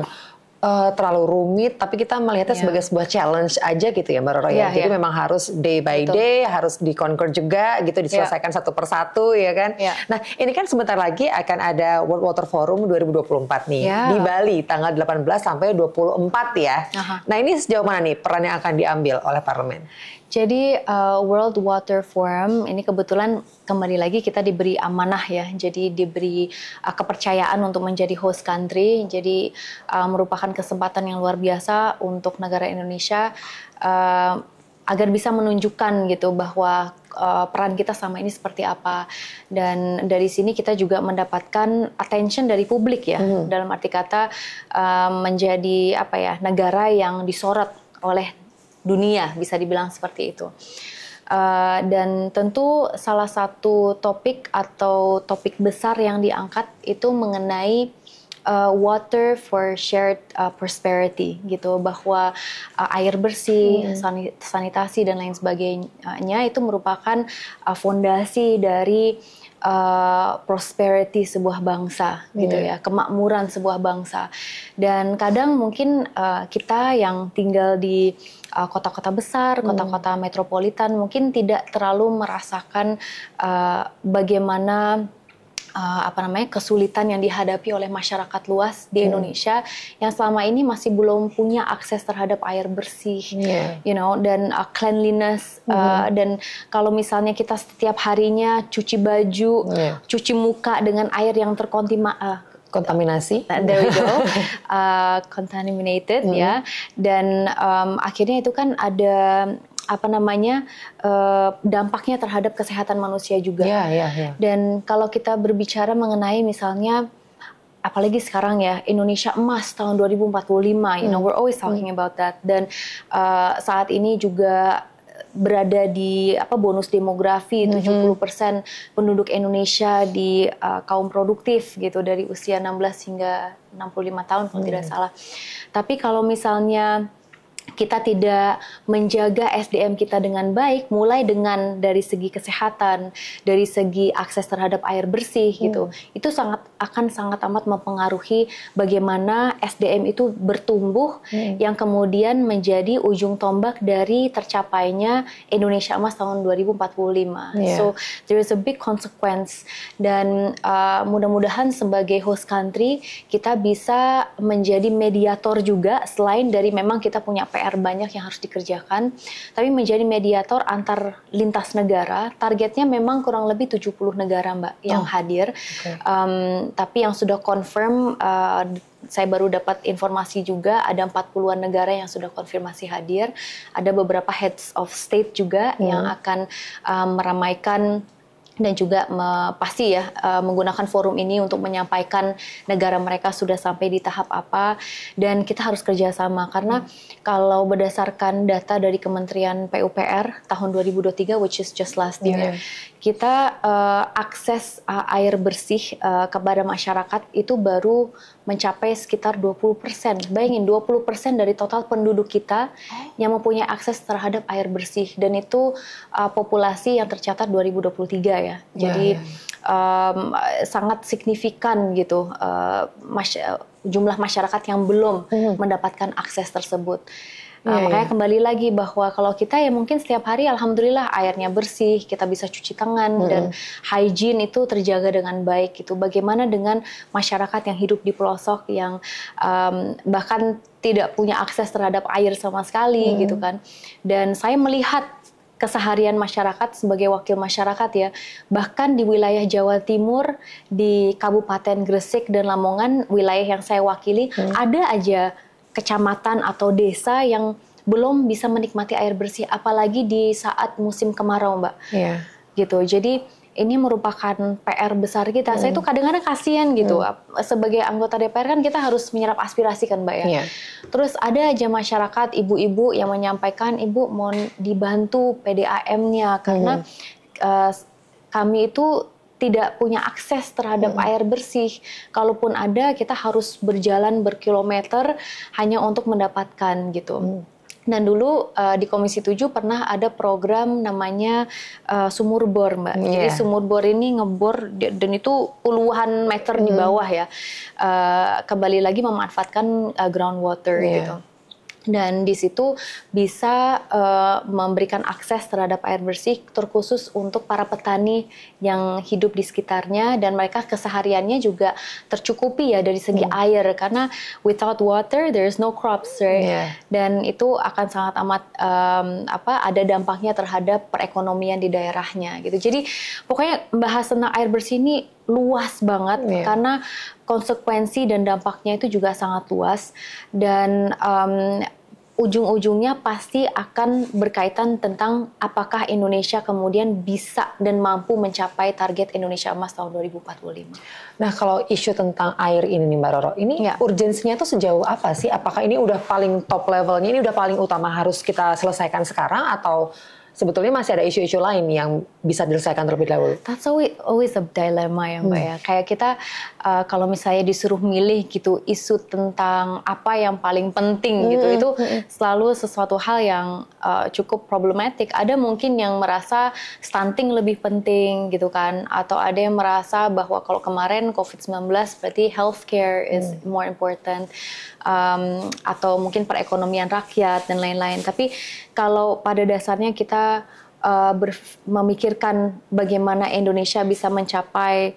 uh, terlalu rumit, tapi kita melihatnya yeah. sebagai sebuah challenge aja gitu ya, Mbak Roro yeah, Jadi yeah. memang harus day by Betul. day, harus conquer juga gitu, iya. diselesaikan yeah. satu persatu ya kan. Yeah. Nah ini kan sebentar lagi akan ada World Water Forum 2024 nih yeah. di Bali tanggal 18 sampai 24 ya. Uh -huh. Nah ini sejauh mana nih peran yang akan diambil oleh parlemen? Jadi uh, World Water Forum ini kebetulan kembali lagi kita diberi amanah ya, jadi diberi uh, kepercayaan untuk menjadi host country. Jadi uh, merupakan kesempatan yang luar biasa untuk negara Indonesia uh, agar bisa menunjukkan gitu bahwa uh, peran kita sama ini seperti apa dan dari sini kita juga mendapatkan attention dari publik ya mm. dalam arti kata uh, menjadi apa ya negara yang disorot oleh dunia bisa dibilang seperti itu. Uh, dan tentu salah satu topik atau topik besar yang diangkat itu mengenai uh, water for shared uh, prosperity gitu bahwa uh, air bersih, hmm. sanitasi dan lain sebagainya itu merupakan uh, fondasi dari Eh, prosperity sebuah bangsa yeah. gitu iya. ya, kemakmuran sebuah bangsa. Dan kadang mungkin uh, kita yang tinggal di eh, kota-kota uh, besar, hmm. kota-kota mm. metropolitan mungkin tidak terlalu merasakan uh, bagaimana uh, apa namanya kesulitan yang dihadapi oleh masyarakat luas di Indonesia yang selama ini masih belum punya akses terhadap air bersih, yeah. you know, dan uh, cleanliness hmm. uh, dan kalau misalnya kita setiap harinya cuci baju, yeah. cuci muka dengan air yang terkontima uh, kontaminasi. There we go, uh, contaminated hmm. ya. Mm-hmm. Dan um, akhirnya itu kan ada apa namanya eh, dampaknya terhadap kesehatan manusia juga. Yeah, yeah, yeah. Dan kalau kita berbicara mengenai misalnya apalagi sekarang ya Indonesia emas tahun 2045, you know hmm. we're always talking hmm. about that. Dan uh, saat ini juga berada di apa bonus demografi mm -hmm. 70% hmm. penduduk Indonesia di uh, kaum produktif gitu dari usia 16 hingga 65 tahun kalau mm -hmm. tidak salah. Tapi kalau misalnya kita tidak menjaga SDM kita dengan baik, mulai dengan dari segi kesehatan, dari segi akses terhadap air bersih hmm. gitu, itu sangat akan sangat amat mempengaruhi bagaimana SDM itu bertumbuh, hmm. yang kemudian menjadi ujung tombak dari tercapainya Indonesia Emas tahun 2045. Yeah. Iya. So there is a big consequence dan uh, mudah-mudahan sebagai host country kita bisa menjadi mediator juga selain dari memang kita punya PR banyak yang harus dikerjakan, tapi menjadi mediator antar lintas negara. Targetnya memang kurang lebih 70 negara Mbak yang oh. hadir, okay. um, tapi yang sudah confirm uh, saya baru dapat informasi juga ada 40-an negara yang sudah konfirmasi hadir. Ada beberapa heads of state juga hmm. yang akan um, meramaikan dan juga me, pasti ya e, menggunakan forum ini untuk menyampaikan negara mereka sudah sampai di tahap apa dan kita harus kerjasama karena hmm. kalau berdasarkan data dari Kementerian PUPR tahun 2023 which is just last year yeah. kita e, akses e, air bersih e, kepada masyarakat itu baru mencapai sekitar 20%. Bayangin 20% dari total penduduk kita oh. yang mempunyai akses terhadap air bersih dan itu uh, populasi yang tercatat 2023 ya. Jadi yeah, yeah. Um, sangat signifikan gitu uh, masy uh, jumlah masyarakat yang belum -hmm. mendapatkan akses tersebut. Yeah, iya, makanya yeah. kembali lagi bahwa kalau kita ya mungkin setiap hari alhamdulillah airnya bersih, kita bisa cuci tangan mm -hmm. dan hygiene itu terjaga dengan baik gitu. Bagaimana dengan masyarakat yang hidup di pelosok yang um, bahkan tidak punya akses terhadap air sama sekali mm -hmm. gitu kan. Dan saya melihat keseharian masyarakat sebagai wakil masyarakat ya. Bahkan di wilayah Jawa Timur, di Kabupaten Gresik dan Lamongan, wilayah yang saya wakili, hmm. ada aja kecamatan atau desa yang belum bisa menikmati air bersih, apalagi di saat musim kemarau, Mbak. Iya. Gitu. Jadi ini merupakan PR besar kita. Hmm. Saya itu kadang-kadang kasihan gitu. Hmm. Sebagai anggota DPR kan kita harus menyerap aspirasi kan Mbak ya. Iya. Terus ada aja masyarakat ibu-ibu yang menyampaikan, "Ibu mau dibantu PDAM-nya karena hmm. uh, kami itu tidak punya akses terhadap hmm. air bersih. Kalaupun ada, kita harus berjalan berkilometer hanya untuk mendapatkan gitu. Hmm. Dan dulu uh, di Komisi 7 pernah ada program namanya uh, sumur bor, Mbak. Yeah. Jadi sumur bor ini ngebor dan itu puluhan meter hmm. di bawah ya. Uh, kembali lagi memanfaatkan uh, groundwater yeah. gitu dan di situ bisa uh, memberikan akses terhadap air bersih terkhusus untuk para petani yang hidup di sekitarnya dan mereka kesehariannya juga tercukupi ya dari segi hmm. air karena without water there is no crops right yeah. dan itu akan sangat amat um, apa ada dampaknya terhadap perekonomian di daerahnya gitu jadi pokoknya bahas tentang air bersih ini luas banget yeah. karena konsekuensi dan dampaknya itu juga sangat luas dan um, ujung-ujungnya pasti akan berkaitan tentang apakah Indonesia kemudian bisa dan mampu mencapai target Indonesia Emas tahun 2045. Nah kalau isu tentang air ini nih Mbak Roro, ini ya. urgensinya tuh sejauh apa sih? Apakah ini udah paling top levelnya, ini udah paling utama harus kita selesaikan sekarang atau sebetulnya masih ada isu-isu lain yang bisa diselesaikan terlebih dahulu. That's always, always a dilemma ya Mbak hmm. ya. Kayak kita uh, kalau misalnya disuruh milih gitu isu tentang apa yang paling penting gitu, hmm. gitu, itu hmm, hmm. selalu sesuatu hal yang uh, cukup problematik. Ada mungkin yang merasa stunting lebih penting gitu kan, atau ada yang merasa bahwa kalau kemarin COVID-19 berarti healthcare is hmm. more important um, atau mungkin perekonomian rakyat dan lain-lain. Tapi kalau pada dasarnya kita uh, memikirkan bagaimana Indonesia bisa mencapai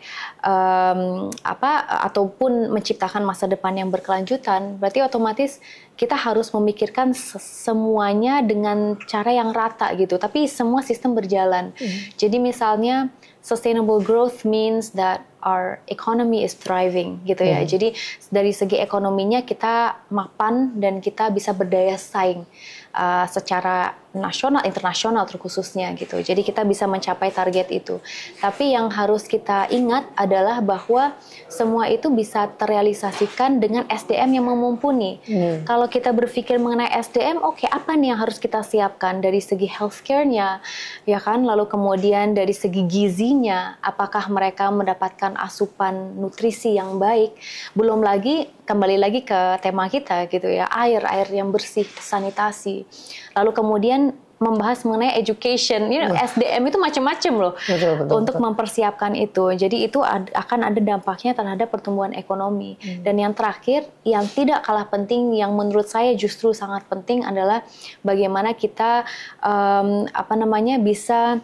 um, apa ataupun menciptakan masa depan yang berkelanjutan, berarti otomatis kita harus memikirkan semuanya dengan cara yang rata gitu. Tapi semua sistem berjalan. Mm. Jadi misalnya sustainable growth means that our economy is thriving gitu ya. Hmm. Jadi dari segi ekonominya kita mapan dan kita bisa berdaya saing uh, secara nasional, internasional terkhususnya gitu. Jadi kita bisa mencapai target itu. Tapi yang harus kita ingat ada adalah bahwa semua itu bisa terrealisasikan dengan SDM yang memumpuni. Hmm. Kalau kita berpikir mengenai SDM, oke okay, apa nih yang harus kita siapkan dari segi healthcare-nya, ya kan? Lalu kemudian dari segi gizinya, apakah mereka mendapatkan asupan nutrisi yang baik? Belum lagi kembali lagi ke tema kita gitu ya, air, air yang bersih, sanitasi. Lalu kemudian membahas mengenai education, you know, SDM itu macam-macam loh. Betul, betul, untuk betul. mempersiapkan itu. Jadi itu ad, akan ada dampaknya terhadap pertumbuhan ekonomi. Hmm. Dan yang terakhir, yang tidak kalah penting, yang menurut saya justru sangat penting adalah bagaimana kita um, apa namanya bisa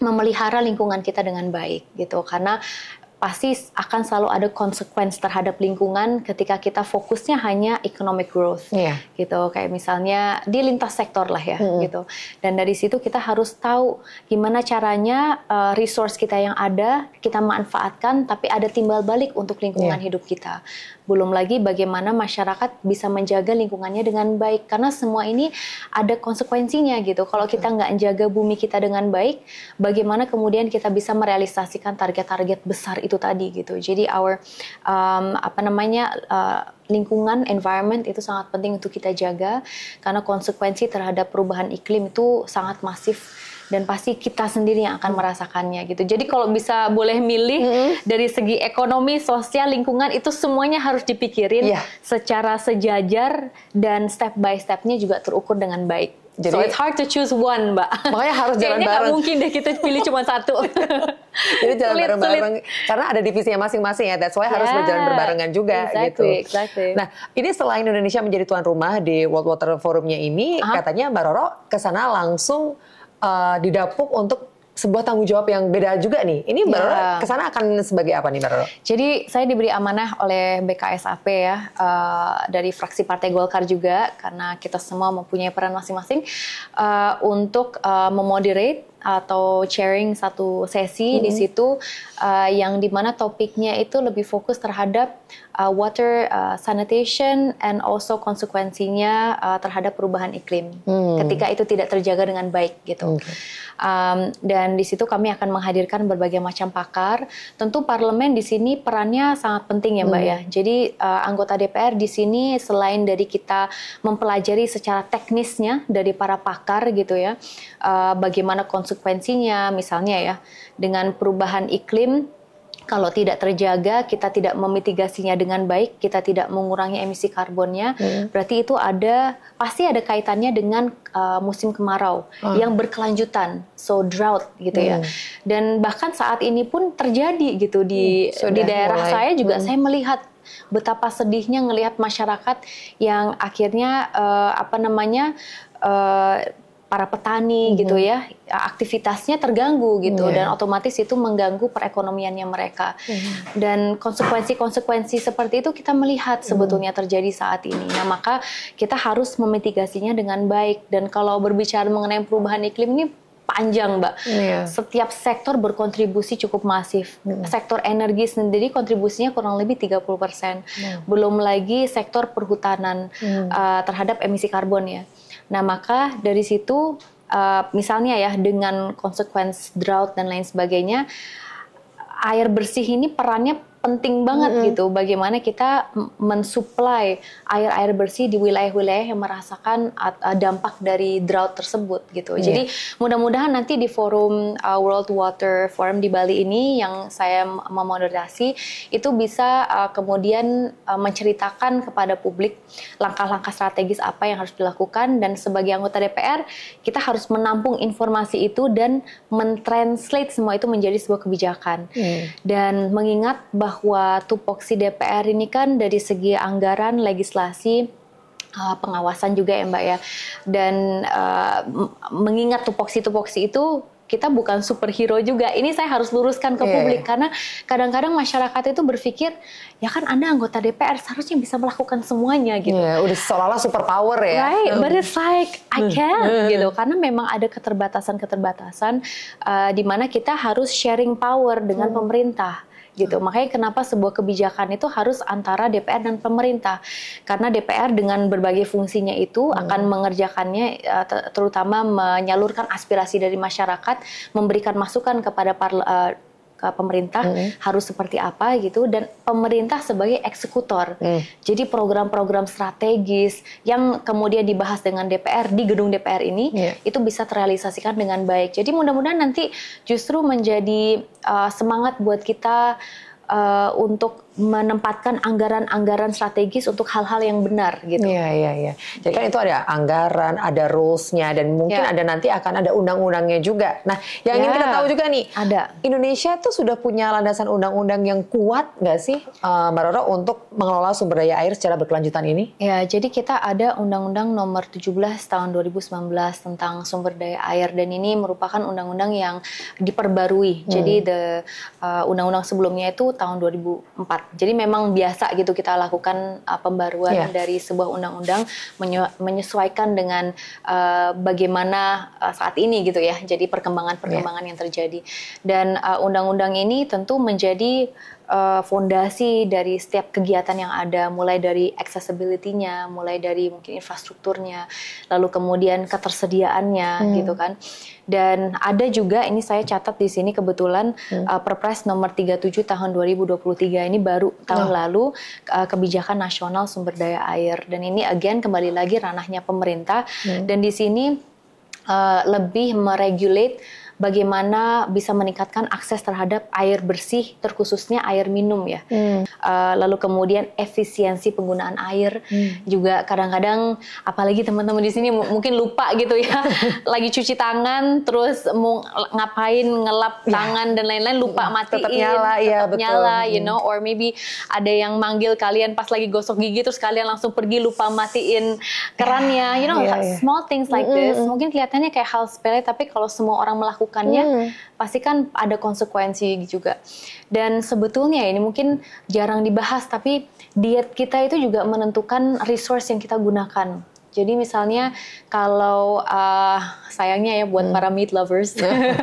memelihara lingkungan kita dengan baik gitu karena pasti akan selalu ada konsekuensi terhadap lingkungan ketika kita fokusnya hanya economic growth yeah. gitu kayak misalnya di lintas sektor lah ya -hmm. gitu dan dari situ kita harus tahu gimana caranya uh, resource kita yang ada kita manfaatkan tapi ada timbal balik untuk lingkungan yeah. hidup kita belum lagi bagaimana masyarakat bisa menjaga lingkungannya dengan baik karena semua ini ada konsekuensinya gitu. Kalau kita nggak menjaga bumi kita dengan baik, bagaimana kemudian kita bisa merealisasikan target-target besar itu tadi gitu. Jadi our um, apa namanya uh, lingkungan environment itu sangat penting untuk kita jaga karena konsekuensi terhadap perubahan iklim itu sangat masif dan pasti kita sendiri yang akan merasakannya gitu. Jadi kalau bisa boleh milih mm -hmm. dari segi ekonomi, sosial, lingkungan itu semuanya harus dipikirin yeah. secara sejajar dan step by stepnya juga terukur dengan baik. Jadi, so it's hard to choose one, Mbak. Makanya harus jalan Kayaknya bareng. Kayaknya mungkin deh kita pilih cuma satu. Jadi jalan bareng-bareng. Karena ada divisinya masing-masing ya. That's why yeah, harus ya, berjalan berbarengan juga exactly, gitu. Exactly. Nah, ini selain Indonesia menjadi tuan rumah di World Water Forumnya ini, uh -huh. katanya Mbak Roro kesana langsung uh, eh, didapuk untuk sebuah tanggung jawab yang beda juga nih. Ini Mbak iya. Rora kesana akan sebagai apa nih Mbak Jadi saya diberi amanah oleh BKSAP ya uh, dari fraksi Partai Golkar juga karena kita semua mempunyai peran masing-masing uh, untuk uh, memoderate atau sharing satu sesi mm -hmm. di mm-hmm. situ uh, yang dimana topiknya itu lebih fokus terhadap uh, water uh, sanitation and also konsekuensinya uh, terhadap perubahan iklim mm. ketika itu tidak terjaga dengan baik gitu okay. um, dan di situ kami akan menghadirkan berbagai macam pakar tentu parlemen di sini perannya sangat penting ya mbak mm. ya jadi uh, anggota DPR di sini selain dari kita mempelajari secara teknisnya dari para pakar gitu ya uh, bagaimana konsekuensinya misalnya ya dengan perubahan iklim kalau tidak terjaga, kita tidak memitigasinya dengan baik, kita tidak mengurangi emisi karbonnya, hmm. berarti itu ada pasti ada kaitannya dengan uh, musim kemarau hmm. yang berkelanjutan, so drought gitu ya. hmm. ya. Dan bahkan saat ini pun terjadi gitu di hmm. Sudah di daerah mulai. saya juga hmm. saya melihat betapa sedihnya melihat masyarakat yang akhirnya uh, apa namanya uh, para petani mm -hmm. gitu iya. ya aktivitasnya terganggu gitu yeah. dan otomatis itu mengganggu perekonomiannya mereka mm -hmm. dan konsekuensi-konsekuensi seperti itu kita melihat iya. sebetulnya terjadi saat ini nah maka kita harus memitigasinya dengan baik dan kalau berbicara mengenai perubahan iklim ini panjang, Mbak. Yeah. Setiap sektor berkontribusi cukup masif. Mm. Sektor energi sendiri kontribusinya kurang lebih 30%. Mm. Belum lagi sektor perhutanan mm. uh, terhadap emisi karbon ya. Nah, maka dari situ uh, misalnya ya dengan konsekuensi drought dan lain sebagainya air bersih ini perannya penting banget mm-hmm. gitu bagaimana kita mensuplai air-air bersih di wilayah-wilayah yang merasakan eh, dampak dari drought tersebut gitu. Yeah. Jadi mudah-mudahan nanti di forum uh, World Water Forum di Bali ini yang saya memoderasi itu bisa uh, kemudian uh, menceritakan kepada publik langkah-langkah strategis apa yang harus dilakukan dan sebagai anggota DPR kita harus menampung informasi itu dan mentranslate semua itu menjadi sebuah kebijakan. Mm. Dan mengingat bahwa bahwa tupoksi DPR ini kan dari segi anggaran legislasi eh, pengawasan juga ya Mbak ya. Dan uh, mengingat tupoksi-tupoksi itu kita bukan superhero juga. Ini saya harus luruskan ke yeah. publik iya. karena kadang-kadang masyarakat itu berpikir ya kan Anda anggota DPR seharusnya bisa melakukan semuanya gitu. Yeah, udah seolah-olah superpower ya. Right, but it's like I hmm. can hmm. gitu karena memang ada keterbatasan-keterbatasan uh, di mana kita harus sharing power dengan hmm. pemerintah gitu. Hmm. Makanya kenapa sebuah kebijakan itu harus antara DPR dan pemerintah karena DPR dengan berbagai fungsinya itu hmm. akan mengerjakannya eh, terutama menyalurkan aspirasi dari masyarakat, memberikan masukan kepada eh, ke pemerintah mm. harus seperti apa gitu dan pemerintah sebagai eksekutor. Mm. Jadi program-program strategis yang kemudian dibahas dengan DPR di gedung DPR ini yeah. itu bisa terrealisasikan dengan baik. Jadi mudah-mudahan nanti justru menjadi uh, semangat buat kita uh, untuk menempatkan anggaran-anggaran strategis untuk hal-hal yang benar gitu. Iya iya iya. Jadi kan itu ada anggaran, ada rules-nya dan mungkin ya. ada nanti akan ada undang-undangnya juga. Nah, yang ya. ingin kita ya. tahu juga nih, ada. Indonesia tuh sudah punya landasan undang-undang yang kuat nggak sih, uh, Roro untuk mengelola sumber daya air secara berkelanjutan ini? Ya, jadi kita ada Undang-Undang Nomor 17 Tahun 2019 tentang sumber daya air dan ini merupakan undang-undang yang diperbarui. Hmm. Jadi the eh, undang-undang uh, sebelumnya itu tahun 2004 sehat. Jadi memang biasa gitu kita lakukan uh, pembaruan yeah. dari sebuah undang-undang menyesuaikan dengan uh, bagaimana uh, saat ini gitu ya. Jadi perkembangan-perkembangan yeah. yang terjadi dan uh, undang-undang uh, undang -undang ini tentu menjadi uh, fondasi dari setiap kegiatan yang ada, mulai dari accessibility-nya, mulai dari mungkin infrastrukturnya, lalu kemudian ketersediaannya hmm. gitu kan. Dan ada juga ini saya catat di sini kebetulan hmm. uh, Perpres nomor 37 tahun 2023 ini baru tahun oh. lalu uh, kebijakan nasional sumber daya air dan ini again kembali lagi ranahnya pemerintah hmm. dan di sini uh, lebih meregulate bagaimana bisa meningkatkan akses terhadap air bersih, terkhususnya air minum ya. Hmm. Uh, lalu kemudian efisiensi penggunaan air hmm. juga kadang-kadang, apalagi teman-teman di sini mungkin lupa gitu ya, lagi cuci tangan, terus mau ngapain ngelap ya. tangan yeah. dan lain-lain lupa hmm. matiin, tetap nyala, tetap ya, betul. nyala, you hmm. know, or maybe ada yang manggil kalian pas lagi gosok gigi terus kalian langsung pergi lupa matiin kerannya, you know, yeah, yeah. small things like mm -hmm. this. Hmm. Mungkin kelihatannya kayak hal sepele, tapi kalau semua orang melakukan melakukannya hmm. pasti kan ada konsekuensi juga. Dan sebetulnya ini mungkin jarang dibahas tapi diet kita itu juga menentukan resource yang kita gunakan. Jadi misalnya kalau uh, sayangnya ya buat hmm. para meat lovers,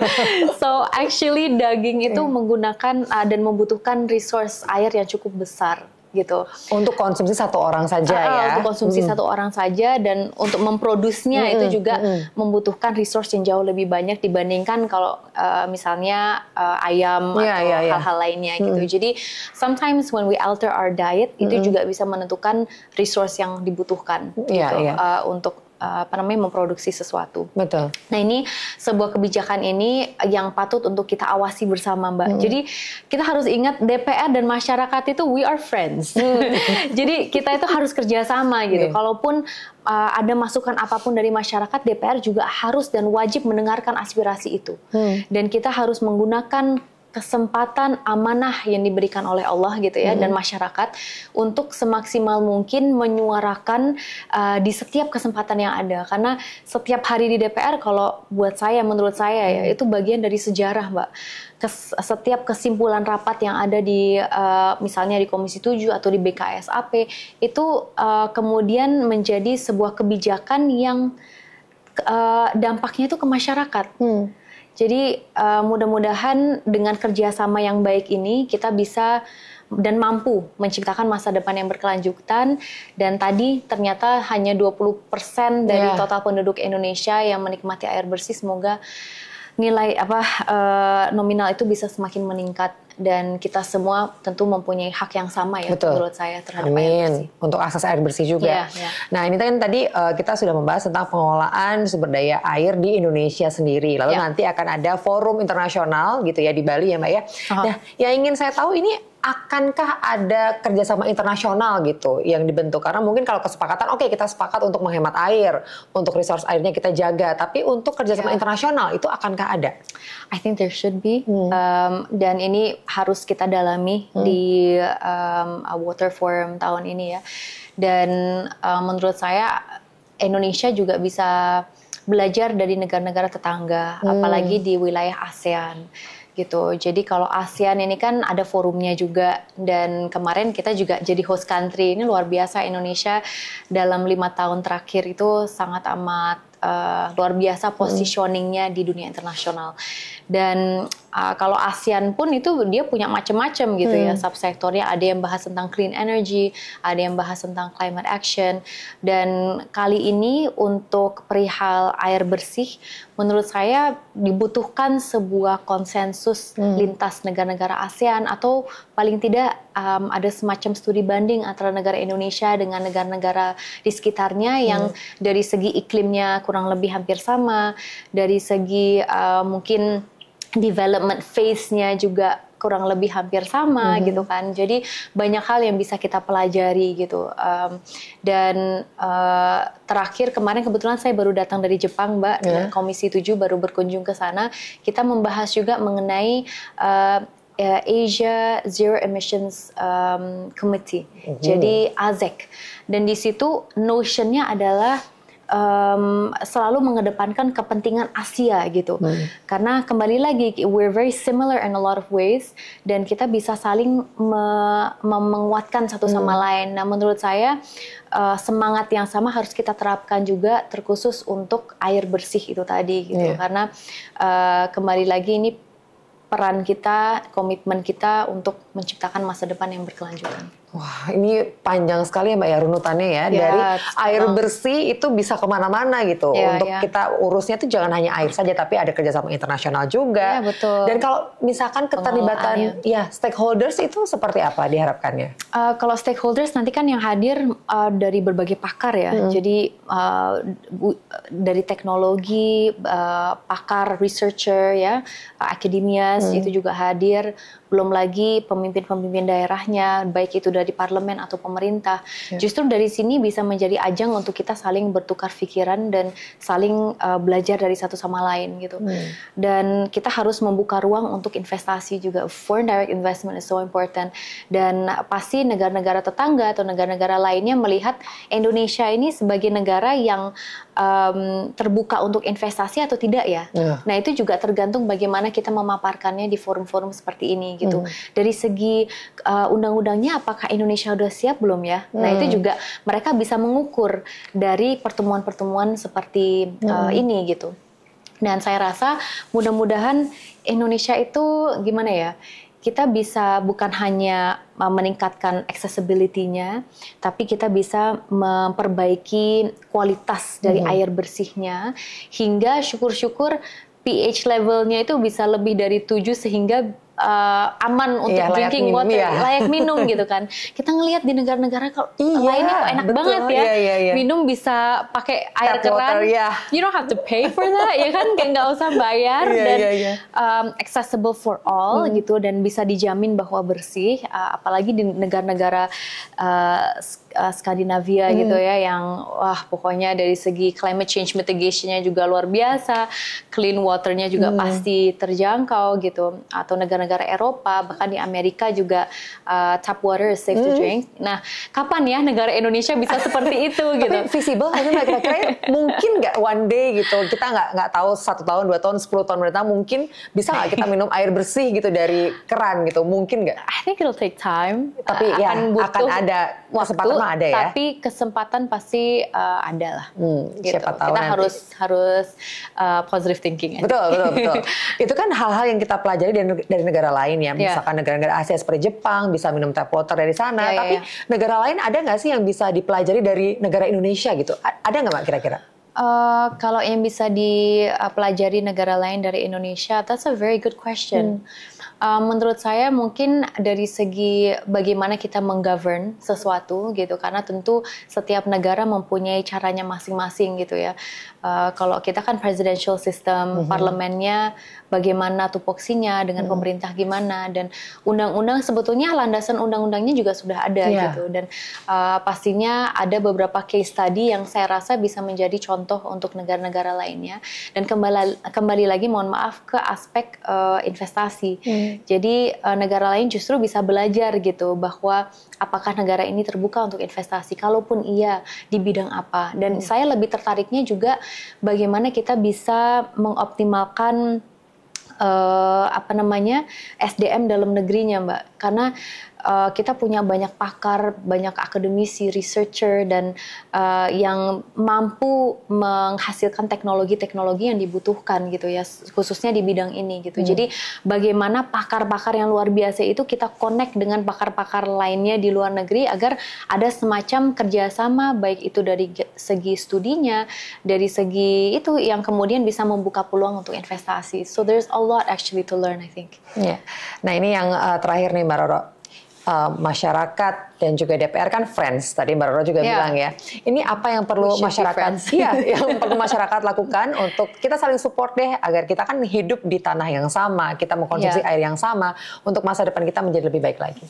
so actually daging itu hmm. menggunakan uh, dan membutuhkan resource air yang cukup besar gitu. Untuk konsumsi satu orang saja uh, ya. Untuk konsumsi hmm. satu orang saja dan untuk memproduksinya hmm. itu hmm, juga hmm. membutuhkan resource yang jauh lebih banyak dibandingkan kalau uh, misalnya uh, ayam yeah, atau iya, iya. hal-hal yeah, lainnya gitu. hmm. gitu. Jadi sometimes when we alter our diet hmm. itu juga bisa menentukan resource yang dibutuhkan yeah, gitu yeah. Iya. Uh, untuk Eh, apa namanya memproduksi sesuatu. Betul. Nah ini sebuah kebijakan ini yang patut untuk kita awasi bersama Mbak. Hmm. Jadi kita harus ingat DPR dan masyarakat itu we are friends. Hmm. Jadi kita itu harus kerjasama gitu. Yeah. Kalaupun uh, ada masukan apapun dari masyarakat, DPR juga harus dan wajib mendengarkan aspirasi itu. Hmm. Dan kita harus menggunakan kesempatan amanah yang diberikan oleh Allah gitu ya -hmm. dan masyarakat untuk semaksimal mungkin menyuarakan uh, di setiap kesempatan yang ada karena setiap hari di DPR kalau buat saya menurut saya ya hmm. itu bagian dari sejarah Mbak. Kes, setiap kesimpulan rapat yang ada di uh, misalnya di Komisi 7 atau di BKSAP itu uh, kemudian menjadi sebuah kebijakan yang uh, dampaknya itu ke masyarakat. Hmm jadi uh, mudah-mudahan dengan kerjasama yang baik ini kita bisa dan mampu menciptakan masa depan yang berkelanjutan dan tadi ternyata hanya 20% dari yeah. total penduduk Indonesia yang menikmati air bersih semoga nilai apa uh, nominal itu bisa semakin meningkat dan kita semua tentu mempunyai hak yang sama ya Betul. menurut saya terhadap Amin. air bersih. Untuk akses air bersih juga. Yeah, yeah. Nah ini kan tadi uh, kita sudah membahas tentang pengelolaan sumber daya air di Indonesia sendiri. Lalu yeah. nanti akan ada forum internasional gitu ya di Bali ya Mbak ya. Uh -huh. Nah yang ingin saya tahu ini akankah ada kerjasama internasional gitu yang dibentuk? Karena mungkin kalau kesepakatan, oke okay, kita sepakat untuk menghemat air, untuk resource airnya kita jaga, tapi untuk kerjasama yeah. internasional itu akankah ada? I think there should be, hmm. um, dan ini harus kita dalami hmm. di um, Water Forum tahun ini ya. Dan um, menurut saya Indonesia juga bisa belajar dari negara-negara tetangga, hmm. apalagi di wilayah ASEAN gitu. Jadi kalau ASEAN ini kan ada forumnya juga dan kemarin kita juga jadi host country ini luar biasa Indonesia dalam lima tahun terakhir itu sangat amat uh, luar biasa hmm. positioningnya di dunia internasional dan uh, kalau ASEAN pun itu dia punya macam-macam gitu ya, hmm. ya subsektornya ada yang bahas tentang clean energy ada yang bahas tentang climate action dan kali ini untuk perihal air bersih menurut saya dibutuhkan sebuah konsensus hmm. lintas negara-negara ASEAN atau paling tidak um, ada semacam studi banding antara negara Indonesia dengan negara-negara di sekitarnya yang hmm. dari segi iklimnya kurang lebih hampir sama dari segi uh, mungkin development phase-nya juga kurang lebih hampir sama mm -hmm. gitu kan jadi banyak hal yang bisa kita pelajari gitu um, dan uh, terakhir kemarin kebetulan saya baru datang dari Jepang mbak yeah. Ya. Komisi 7 baru berkunjung ke sana kita membahas juga mengenai uh, Asia Zero Emissions um, Committee mm -hmm. jadi AZEC dan di situ notionnya adalah um, selalu mengedepankan kepentingan Asia gitu. Hmm. Karena kembali lagi we're very similar in a lot of ways dan kita bisa saling me me menguatkan satu sama hmm. lain. Nah, menurut saya uh, semangat yang sama harus kita terapkan juga terkhusus untuk air bersih itu tadi gitu. Yeah. Karena uh, kembali lagi ini peran kita, komitmen kita untuk menciptakan masa depan yang berkelanjutan. Wah, ini panjang sekali ya Mbak ya runutannya ya. ya Dari air bersih itu bisa kemana-mana gitu. Ya, Untuk ya. kita urusnya itu jangan hanya air saja, tapi ada kerjasama internasional juga. Ya, betul. Dan kalau misalkan keterlibatan ya stakeholders itu seperti apa diharapkannya? Uh, kalau stakeholders nanti kan yang hadir uh, dari berbagai pakar ya. Hmm. Jadi uh, dari teknologi, uh, pakar researcher ya, uh, akademias hmm. itu juga hadir. Belum lagi pemimpin-pemimpin daerahnya, baik itu dari di parlemen atau pemerintah. Ya. Justru dari sini bisa menjadi ajang untuk kita saling bertukar pikiran dan saling uh, belajar dari satu sama lain gitu. Hmm. Dan kita harus membuka ruang untuk investasi juga. Foreign direct investment is so important. Dan pasti negara-negara tetangga atau negara-negara lainnya melihat Indonesia ini sebagai negara yang um, terbuka untuk investasi atau tidak ya. Yeah. Nah itu juga tergantung bagaimana kita memaparkannya di forum-forum seperti ini gitu. Mm. Dari segi uh, undang-undangnya apakah apakah Indonesia sudah siap belum ya? Hmm. Nah itu hmm. juga mereka bisa mengukur dari pertemuan-pertemuan seperti eh, hmm. uh, ini gitu. Dan saya rasa mudah-mudahan Indonesia itu gimana ya? Kita bisa bukan hanya eh, meningkatkan accessibility-nya, tapi kita bisa memperbaiki kualitas dari hmm. air bersihnya hingga syukur-syukur pH levelnya itu bisa lebih dari 7 sehingga uh, aman iya, untuk iya, drinking minum, water, ya. layak minum gitu kan. Kita ngelihat di negara-negara kalau iya, lainnya kok enak betul, banget ya. Iya, iya, iya. Minum bisa pakai air keran. Yeah. You don't have to pay for that ya kan, kayak nggak usah bayar yeah, dan yeah, yeah. Um, accessible for all hmm. gitu dan bisa dijamin bahwa bersih. Uh, apalagi di negara-negara uh, uh, Skandinavia hmm. gitu ya yang wah pokoknya dari segi climate change mitigationnya juga luar biasa, clean waternya juga hmm. pasti terjangkau gitu atau negara-negara Eropa bahkan di Amerika juga uh, tap water is safe hmm. to drink. Nah kapan ya negara Indonesia bisa seperti itu gitu? Tapi visible hanya kira-kira ya mungkin nggak one day gitu kita nggak nggak tahu satu tahun dua tahun sepuluh tahun berapa mungkin bisa nggak kita minum air bersih gitu dari keran gitu mungkin nggak? I think it'll take time. Tapi uh, ya akan, akan ada waktu, ada ya. Tapi kesempatan pasti uh, ada lah. Hmm, gitu. Siapa tahu kita nanti. harus harus uh, positive thinking. Betul aja. betul betul. itu kan hal-hal yang kita pelajari dari, dari negara lain ya. ya. Misalkan negara-negara Asia seperti Jepang bisa minum tap water dari sana. Yeah, ya, tapi yeah. negara lain ada nggak sih yang bisa dipelajari dari negara Indonesia gitu? ada nggak mbak kira-kira? Uh, kalau yang bisa dipelajari negara lain dari Indonesia, that's a very good question. Hmm Um, menurut saya mungkin dari segi bagaimana kita menggovern sesuatu gitu karena tentu setiap negara mempunyai caranya masing-masing gitu ya Eh, kalau kita kan presidential system, mm-hmm. parlemennya bagaimana tupoksinya dengan mm-hmm. pemerintah gimana dan undang-undang sebetulnya landasan undang-undangnya juga sudah ada yeah. gitu dan uh, pastinya ada beberapa case tadi yang saya rasa bisa menjadi contoh untuk negara-negara lainnya dan kembali kembali lagi mohon maaf ke aspek uh, investasi. Mm-hmm. Jadi uh, negara lain justru bisa belajar gitu bahwa apakah negara ini terbuka untuk investasi kalaupun iya di bidang apa dan mm-hmm. saya lebih tertariknya juga bagaimana kita bisa mengoptimalkan uh, apa namanya SDM dalam negerinya, Mbak karena uh, kita punya banyak pakar, banyak akademisi, researcher dan uh, yang mampu menghasilkan teknologi-teknologi yang dibutuhkan gitu ya, khususnya di bidang ini gitu. Hmm. Jadi bagaimana pakar-pakar yang luar biasa itu kita connect dengan pakar-pakar lainnya di luar negeri agar ada semacam kerjasama baik itu dari segi studinya, dari segi itu yang kemudian bisa membuka peluang untuk investasi. So there's a lot actually to learn I think. Yeah. Nah ini yang uh, terakhir nih Mbak Roro, uh, masyarakat dan juga DPR kan friends tadi Mbak Roro juga yeah. bilang ya. Ini apa yang perlu masyarakat iya, yang perlu masyarakat lakukan untuk kita saling support deh agar kita kan hidup di tanah yang sama, kita mengkonsumsi yeah. air yang sama untuk masa depan kita menjadi lebih baik lagi.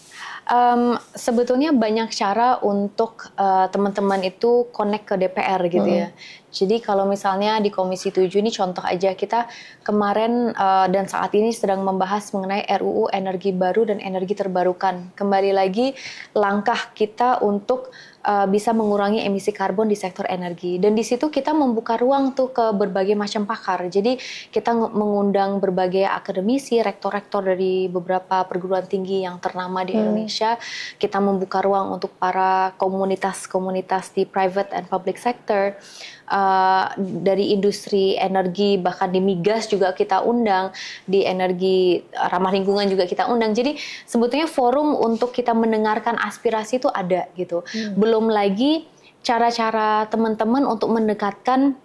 Um, sebetulnya banyak cara untuk eh, teman-teman uh, itu connect ke DPR gitu ya. hmm. ya. Jadi kalau misalnya di Komisi 7 ini contoh aja kita kemarin uh, dan saat ini sedang membahas mengenai RUU energi baru dan energi terbarukan. Kembali lagi langkah kita untuk uh, bisa mengurangi emisi karbon di sektor energi. Dan di situ kita membuka ruang tuh ke berbagai macam pakar. Jadi kita mengundang berbagai akademisi, rektor-rektor dari beberapa perguruan tinggi yang ternama di hmm. Indonesia. Kita membuka ruang untuk para komunitas-komunitas di private and public sector. Uh, dari industri energi bahkan di migas juga kita undang di energi ramah lingkungan juga kita undang jadi sebetulnya forum untuk kita mendengarkan aspirasi itu ada gitu hmm belum lagi cara-cara teman-teman untuk mendekatkan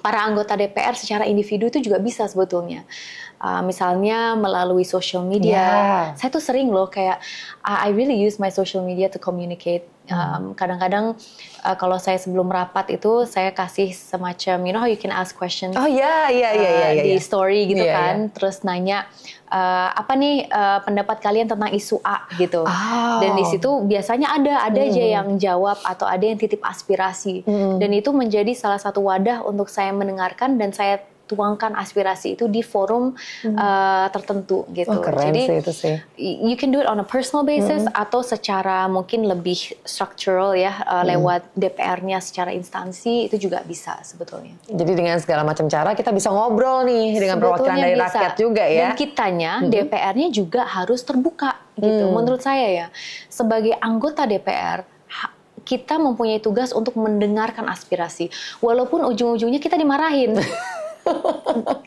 para anggota DPR secara individu itu juga bisa sebetulnya. Uh, misalnya melalui social media. Yeah. Saya tuh sering loh kayak ah, I really use my social media to communicate Um, kadang-kadang uh, kalau saya sebelum rapat itu saya kasih semacam you know how you can ask questions. Oh ya ya ya di iya. story gitu iya, iya. kan. Terus nanya uh, apa nih uh, pendapat kalian tentang isu A gitu. Oh. Dan di situ biasanya ada ada hmm. aja yang jawab atau ada yang titip aspirasi. Hmm. Dan itu menjadi salah satu wadah untuk saya mendengarkan dan saya tuangkan aspirasi itu di forum hmm. uh, tertentu gitu. Oh, keren Jadi sih itu sih. you can do it on a personal basis hmm. atau secara mungkin lebih structural ya uh, hmm. lewat DPR-nya secara instansi itu juga bisa sebetulnya. Jadi dengan segala macam cara kita bisa ngobrol nih dengan perwakilan dari bisa. rakyat juga ya. Dan kitanya hmm. DPR-nya juga harus terbuka gitu hmm. menurut saya ya. Sebagai anggota DPR kita mempunyai tugas untuk mendengarkan aspirasi walaupun ujung-ujungnya kita dimarahin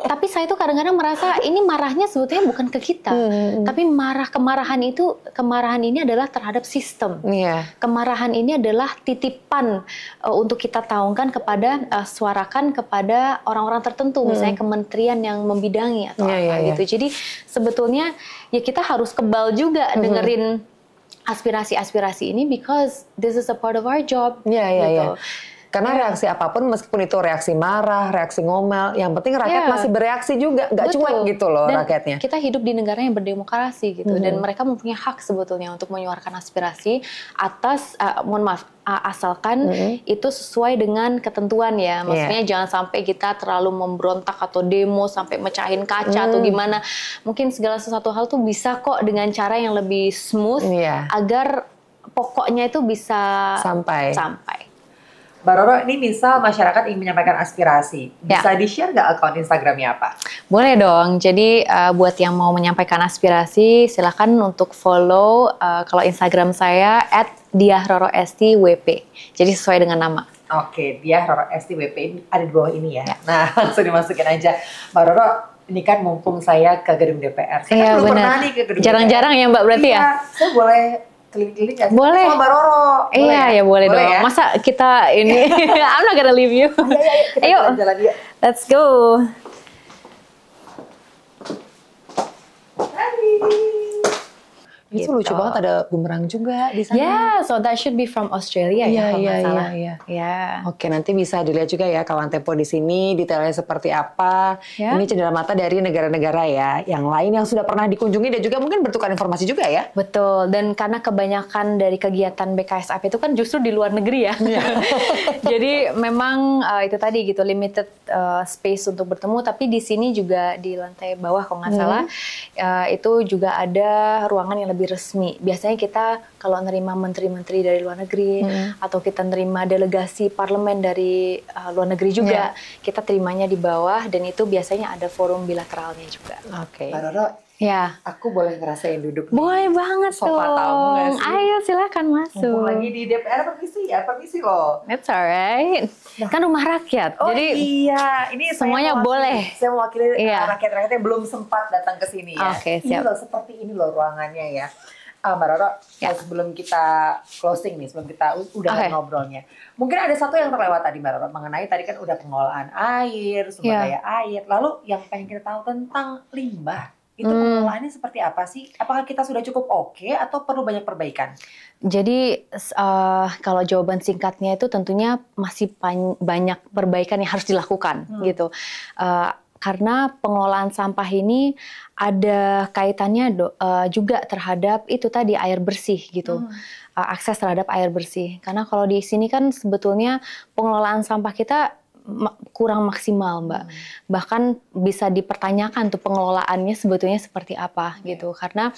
tapi saya tuh kadang-kadang merasa ini marahnya sebetulnya bukan ke kita, hmm. hmm, hmm. tapi marah kemarahan itu kemarahan ini adalah terhadap sistem. Yeah. Kemarahan ini adalah titipan uh, untuk kita taungkan kepada uh, suarakan kepada orang-orang tertentu, hmm. misalnya kementerian yang membidangi atau yeah, apa yeah, iya. gitu. Yeah. Jadi sebetulnya ya kita harus kebal juga hmm, hmm. dengerin aspirasi-aspirasi ini because this is a part of our job. Yeah, yeah, iya. gitu. yeah karena yeah. reaksi apapun meskipun itu reaksi marah, reaksi ngomel, yang penting rakyat yeah. masih bereaksi juga, nggak cuek gitu loh dan rakyatnya. Kita hidup di negara yang berdemokrasi gitu mm -hmm. dan mereka mempunyai hak sebetulnya untuk menyuarakan aspirasi atas uh, mohon maaf asalkan mm -hmm. itu sesuai dengan ketentuan ya. Iya. Maksudnya yeah. jangan sampai kita terlalu memberontak atau demo sampai mecahin kaca mm. atau gimana. Mungkin segala sesuatu hal tuh bisa kok dengan cara yang lebih smooth yeah. agar pokoknya itu bisa sampai sampai. Mbak Roro, ini misal masyarakat ingin menyampaikan aspirasi, ya. bisa ya. di-share nggak akun Instagramnya apa? Boleh dong, jadi uh, buat yang mau menyampaikan aspirasi, silahkan untuk follow uh, kalau Instagram saya at diahrorostwp, jadi sesuai dengan nama. Oke, diahroro_stwp ada di bawah ini ya. ya. Nah, langsung dimasukin aja. Mbak Roro, ini kan mumpung saya ke gedung DPR. Saya ya, kan iya, belum pernah nih ke gedung Jarang-jarang ya Mbak berarti ya? iya, ya? saya boleh keliling-keliling nggak? Ya. Boleh. Sama Baroro. Iya, boleh iya, ya, ya boleh, boleh dong. Ya? Masa kita ini, I'm not gonna leave you. Ayo, ayo, ya, kita Ayo, jalan-jalan yuk. Let's go. Hai. Itu gitu. lucu banget ada bumerang juga di sana. Yeah, so that should be from Australia yeah, ya iya, kalau yeah, salah. Yeah, iya. yeah. yeah. Oke, nanti bisa dilihat juga ya kawan Tempo di sini detailnya seperti apa. Yeah. Ini cendera mata dari negara-negara ya yang lain yang sudah pernah dikunjungi dan juga mungkin bertukar informasi juga ya. Betul. Dan karena kebanyakan dari kegiatan BKSAP itu kan justru di luar negeri ya. Yeah. Jadi memang uh, itu tadi gitu limited uh, space untuk bertemu tapi di sini juga di lantai bawah kalau nggak hmm. salah uh, itu juga ada ruangan yang lebih resmi. Biasanya kita kalau nerima menteri-menteri dari luar negeri hmm. atau kita nerima delegasi parlemen dari uh, luar negeri juga yeah. kita terimanya di bawah dan itu biasanya ada forum bilateralnya juga. Oke. Okay. ya. Aku boleh ngerasain duduk. Boleh nih. banget Sofa dong. tamu sih? Ayo silakan masuk. Mumpung lagi di DPR permisi ya, permisi loh. That's alright. Nah. Kan rumah rakyat. Oh jadi iya, ini semuanya saya boleh. Saya mewakili uh, iya. rakyat-rakyat yang belum sempat datang ke sini ya. Oke, okay, siap. Ini loh seperti ini loh ruangannya ya uh, Mbak Roro, ya. Eh, sebelum kita closing nih, sebelum kita udah okay. ngobrolnya, mungkin ada satu yang terlewat tadi Mbak Roro mengenai tadi kan udah pengolahan air, sumber ya. daya air, lalu yang pengen kita tahu tentang limbah itu hmm. pengelolaannya seperti apa sih? Apakah kita sudah cukup oke okay, atau perlu banyak perbaikan? Jadi uh, kalau jawaban singkatnya itu tentunya masih banyak perbaikan yang harus dilakukan hmm. gitu. Uh, karena pengelolaan sampah ini ada kaitannya do, uh, juga terhadap itu tadi air bersih gitu. Hmm. Eh, akses terhadap air bersih. Karena kalau di sini kan sebetulnya pengelolaan sampah kita kurang maksimal mbak hmm. bahkan bisa dipertanyakan tuh pengelolaannya sebetulnya seperti apa hmm. gitu karena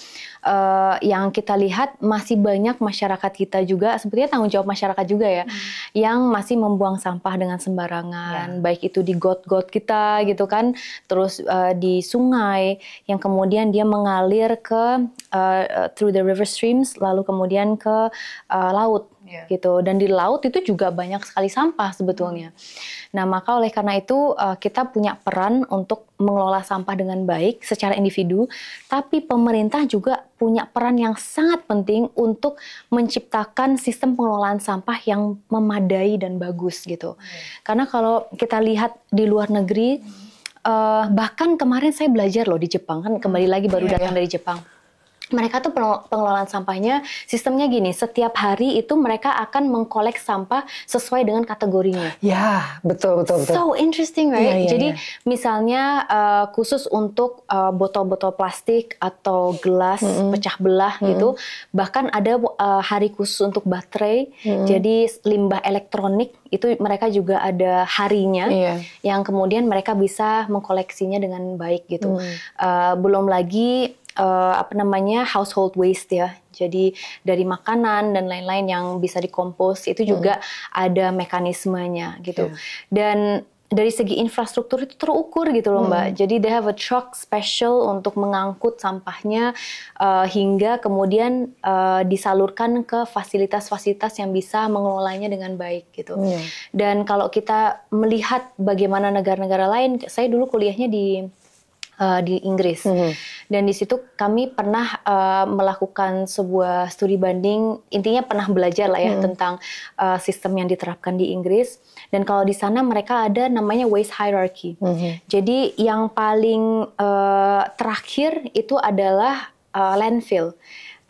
uh, yang kita lihat masih banyak masyarakat kita juga sebetulnya tanggung jawab masyarakat juga ya hmm. yang masih membuang sampah dengan sembarangan iya. baik itu di got-got kita gitu kan terus uh, di sungai yang kemudian dia mengalir ke uh, through the river streams lalu kemudian ke uh, laut yeah. gitu dan di laut itu juga banyak sekali sampah sebetulnya nah maka oleh karena itu uh, kita punya peran untuk mengelola sampah dengan baik secara individu tapi pemerintah juga punya peran yang sangat penting untuk menciptakan sistem pengelolaan sampah yang memadai dan bagus gitu yeah. karena kalau kita lihat di luar negeri mm. uh, bahkan kemarin saya belajar loh di Jepang kan kembali hmm. lagi baru yeah, datang iya. dari Jepang mereka tuh pengelolaan sampahnya sistemnya gini, setiap hari itu mereka akan mengkolek sampah sesuai dengan kategorinya. Ya, betul betul betul. So interesting, right? Ya, ya, Jadi ya. misalnya uh, khusus untuk eh, botol-botol uh, plastik atau gelas mm -hmm. pecah belah mm -hmm. gitu, bahkan ada uh, hari khusus untuk baterai. Mm -hmm. Jadi limbah elektronik itu mereka juga ada harinya yeah. yang kemudian mereka bisa mengkoleksinya dengan baik gitu. Mm. Uh, belum lagi uh, apa namanya household waste ya. Jadi dari makanan dan lain-lain yang bisa dikompos itu hmm. juga ada mekanismenya gitu. Yeah. Dan dari segi infrastruktur itu terukur gitu loh hmm. mbak. Jadi they have a truck special untuk mengangkut sampahnya uh, hingga kemudian uh, disalurkan ke fasilitas-fasilitas yang bisa mengelolanya dengan baik gitu. Hmm. Dan kalau kita melihat bagaimana negara-negara lain, saya dulu kuliahnya di uh, di Inggris. Mm -hmm. Dan di situ kami pernah uh, melakukan sebuah studi banding, intinya pernah belajar lah ya mm -hmm. tentang uh, sistem yang diterapkan di Inggris. Dan kalau di sana mereka ada namanya waste hierarchy. Mm -hmm. Jadi yang paling uh, terakhir itu adalah uh, landfill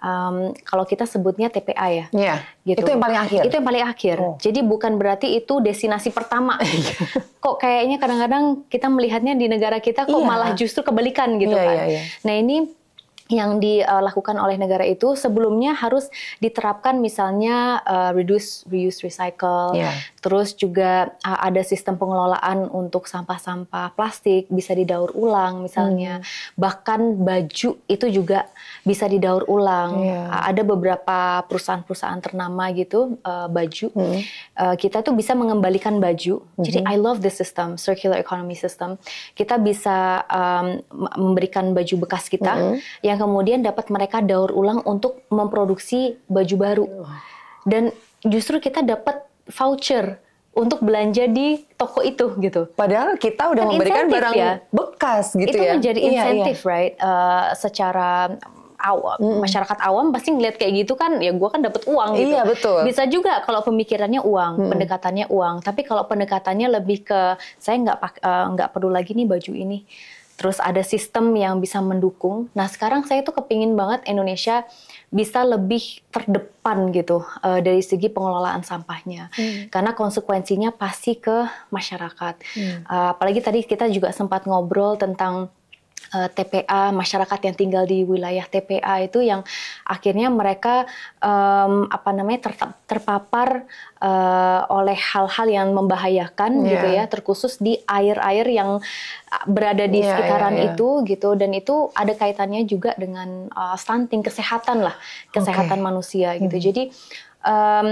um, kalau kita sebutnya TPA ya. Iya. Gitu. Itu yang paling akhir. Itu yang paling akhir. Oh. Jadi bukan berarti itu destinasi pertama. Iya. kok kayaknya kadang-kadang kita melihatnya di negara kita kok iya. malah justru kebalikan gitu pak. Iya, kan. Iya, iya. Nah ini yang dilakukan oleh negara itu sebelumnya harus diterapkan misalnya uh, reduce, reuse, recycle. Yeah. Terus juga uh, ada sistem pengelolaan untuk sampah-sampah plastik bisa didaur ulang misalnya. Hmm. Bahkan baju itu juga bisa didaur ulang. Yeah. Iya. Uh, ada beberapa perusahaan-perusahaan ternama gitu uh, baju hmm. uh, kita tuh bisa mengembalikan baju. Hmm. Jadi I love the system, circular economy system. Kita bisa um, memberikan baju bekas kita hmm. yang yang kemudian dapat mereka daur ulang untuk memproduksi baju baru. Dan justru kita dapat voucher untuk belanja di toko itu gitu. Padahal kita udah kan memberikan barang ya. bekas gitu itu ya. Itu menjadi insentif, iya, iya. right? Uh, secara awam mm. masyarakat awam pasti ngeliat kayak gitu kan ya gue kan dapat uang iya, gitu iya betul bisa juga kalau pemikirannya uang mm. pendekatannya uang tapi kalau pendekatannya lebih ke saya nggak eh, nggak uh, perlu lagi nih baju ini terus ada sistem yang bisa mendukung. Nah sekarang saya tuh kepingin banget Indonesia bisa lebih terdepan gitu uh, dari segi pengelolaan sampahnya, hmm. karena konsekuensinya pasti ke masyarakat. Hmm. Uh, apalagi tadi kita juga sempat ngobrol tentang Eh, TPA masyarakat yang tinggal di wilayah TPA itu yang akhirnya mereka um, apa namanya ter terpapar uh, oleh hal-hal yang membahayakan yeah. gitu ya terkhusus di air-air yang ah, berada di yeah, sekitaran yeah, yeah. itu gitu dan itu ada kaitannya juga dengan uh, stunting kesehatan lah kesehatan okay. manusia gitu -hmm. jadi um,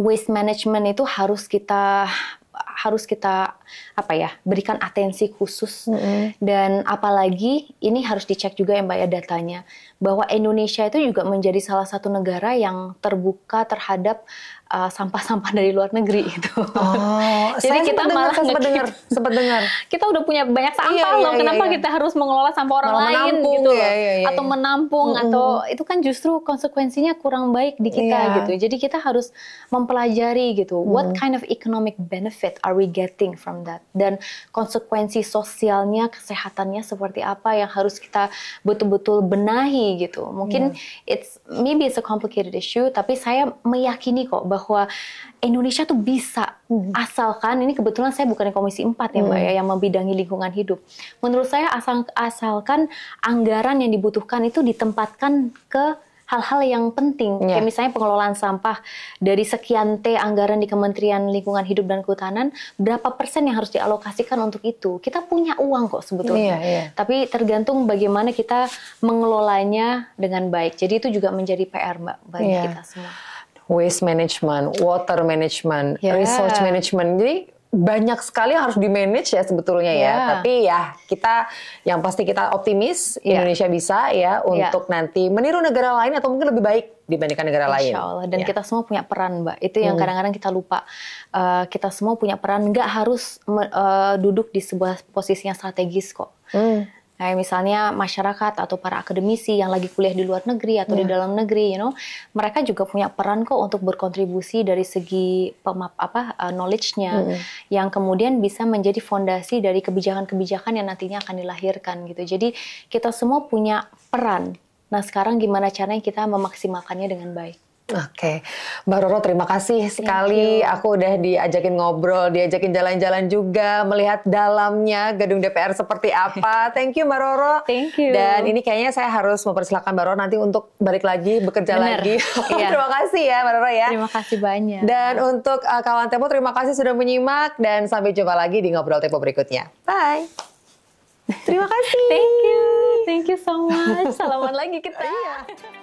waste management itu harus kita harus kita apa ya berikan atensi khusus mm -hmm. dan apalagi ini harus dicek juga ya mbak ya datanya bahwa Indonesia itu juga menjadi salah satu negara yang terbuka terhadap sampah eh, sampah-sampah dari luar negeri itu. Oh, Jadi saya kita malah dengar, sempat dengar, sempat dengar. Kita udah punya banyak sampah iya, loh, iya, iya kenapa iya. kita harus mengelola sampah orang malah lain menampung, gitu Iya, iya, iya. Atau iya. menampung mm -hmm. atau itu kan justru konsekuensinya kurang baik di kita yeah. gitu. Jadi kita harus mempelajari gitu, mm. what kind of economic benefit are we getting from that? Dan konsekuensi sosialnya, kesehatannya seperti apa yang harus kita betul-betul benahi gitu. Mungkin yeah. it's maybe it's a complicated issue, tapi saya meyakini kok bahwa bahwa Indonesia tuh bisa hmm. asalkan ini kebetulan saya bukan di Komisi 4 ya Mbak hmm. ya yang membidangi lingkungan hidup. Menurut saya asal, asalkan anggaran yang dibutuhkan itu ditempatkan ke hal-hal yang penting yeah. kayak misalnya pengelolaan sampah dari sekian T anggaran di Kementerian Lingkungan Hidup dan Kehutanan berapa persen yang harus dialokasikan untuk itu kita punya uang kok sebetulnya yeah, yeah. tapi tergantung bagaimana kita mengelolanya dengan baik jadi itu juga menjadi PR mbak bagi yeah. kita semua waste management, water management, yeah. resource management. Jadi banyak sekali harus di manage ya sebetulnya yeah. ya. Tapi ya kita yang pasti kita optimis ya. Indonesia yeah. bisa ya, ya. untuk yeah. nanti meniru negara lain atau mungkin lebih baik dibandingkan negara Insya lain. Insya Allah. Dan yeah. kita semua punya peran, Mbak. Itu yang hmm. kadang-kadang hmm. kita lupa. Uh, kita semua punya peran. Nggak harus uh, duduk di sebuah posisi yang strategis kok. Hmm kayak misalnya masyarakat atau para akademisi yang lagi kuliah di luar negeri atau yeah. di ya. dalam negeri, you know, mereka juga punya peran kok untuk berkontribusi dari segi pemap apa uh, knowledge-nya mm yang kemudian bisa menjadi fondasi dari kebijakan-kebijakan yang nantinya akan dilahirkan gitu. Jadi kita semua punya peran. Nah sekarang gimana caranya kita memaksimalkannya dengan baik? Oke, Mbak Roro terima kasih Thank sekali. You. Aku udah diajakin ngobrol, diajakin jalan-jalan juga, melihat dalamnya gedung DPR seperti apa. Thank you Mbak Roro. Thank you. Dan ini kayaknya saya harus mempersilahkan Mbak Roro nanti untuk balik lagi bekerja Bener. lagi. iya. terima kasih ya Mbak Roro ya. Terima kasih banyak. Dan untuk uh, kawan Tempo terima kasih sudah menyimak dan sampai jumpa lagi di ngobrol Tempo berikutnya. Bye. Terima kasih. Thank you. Thank you so much. Salaman lagi kita. iya.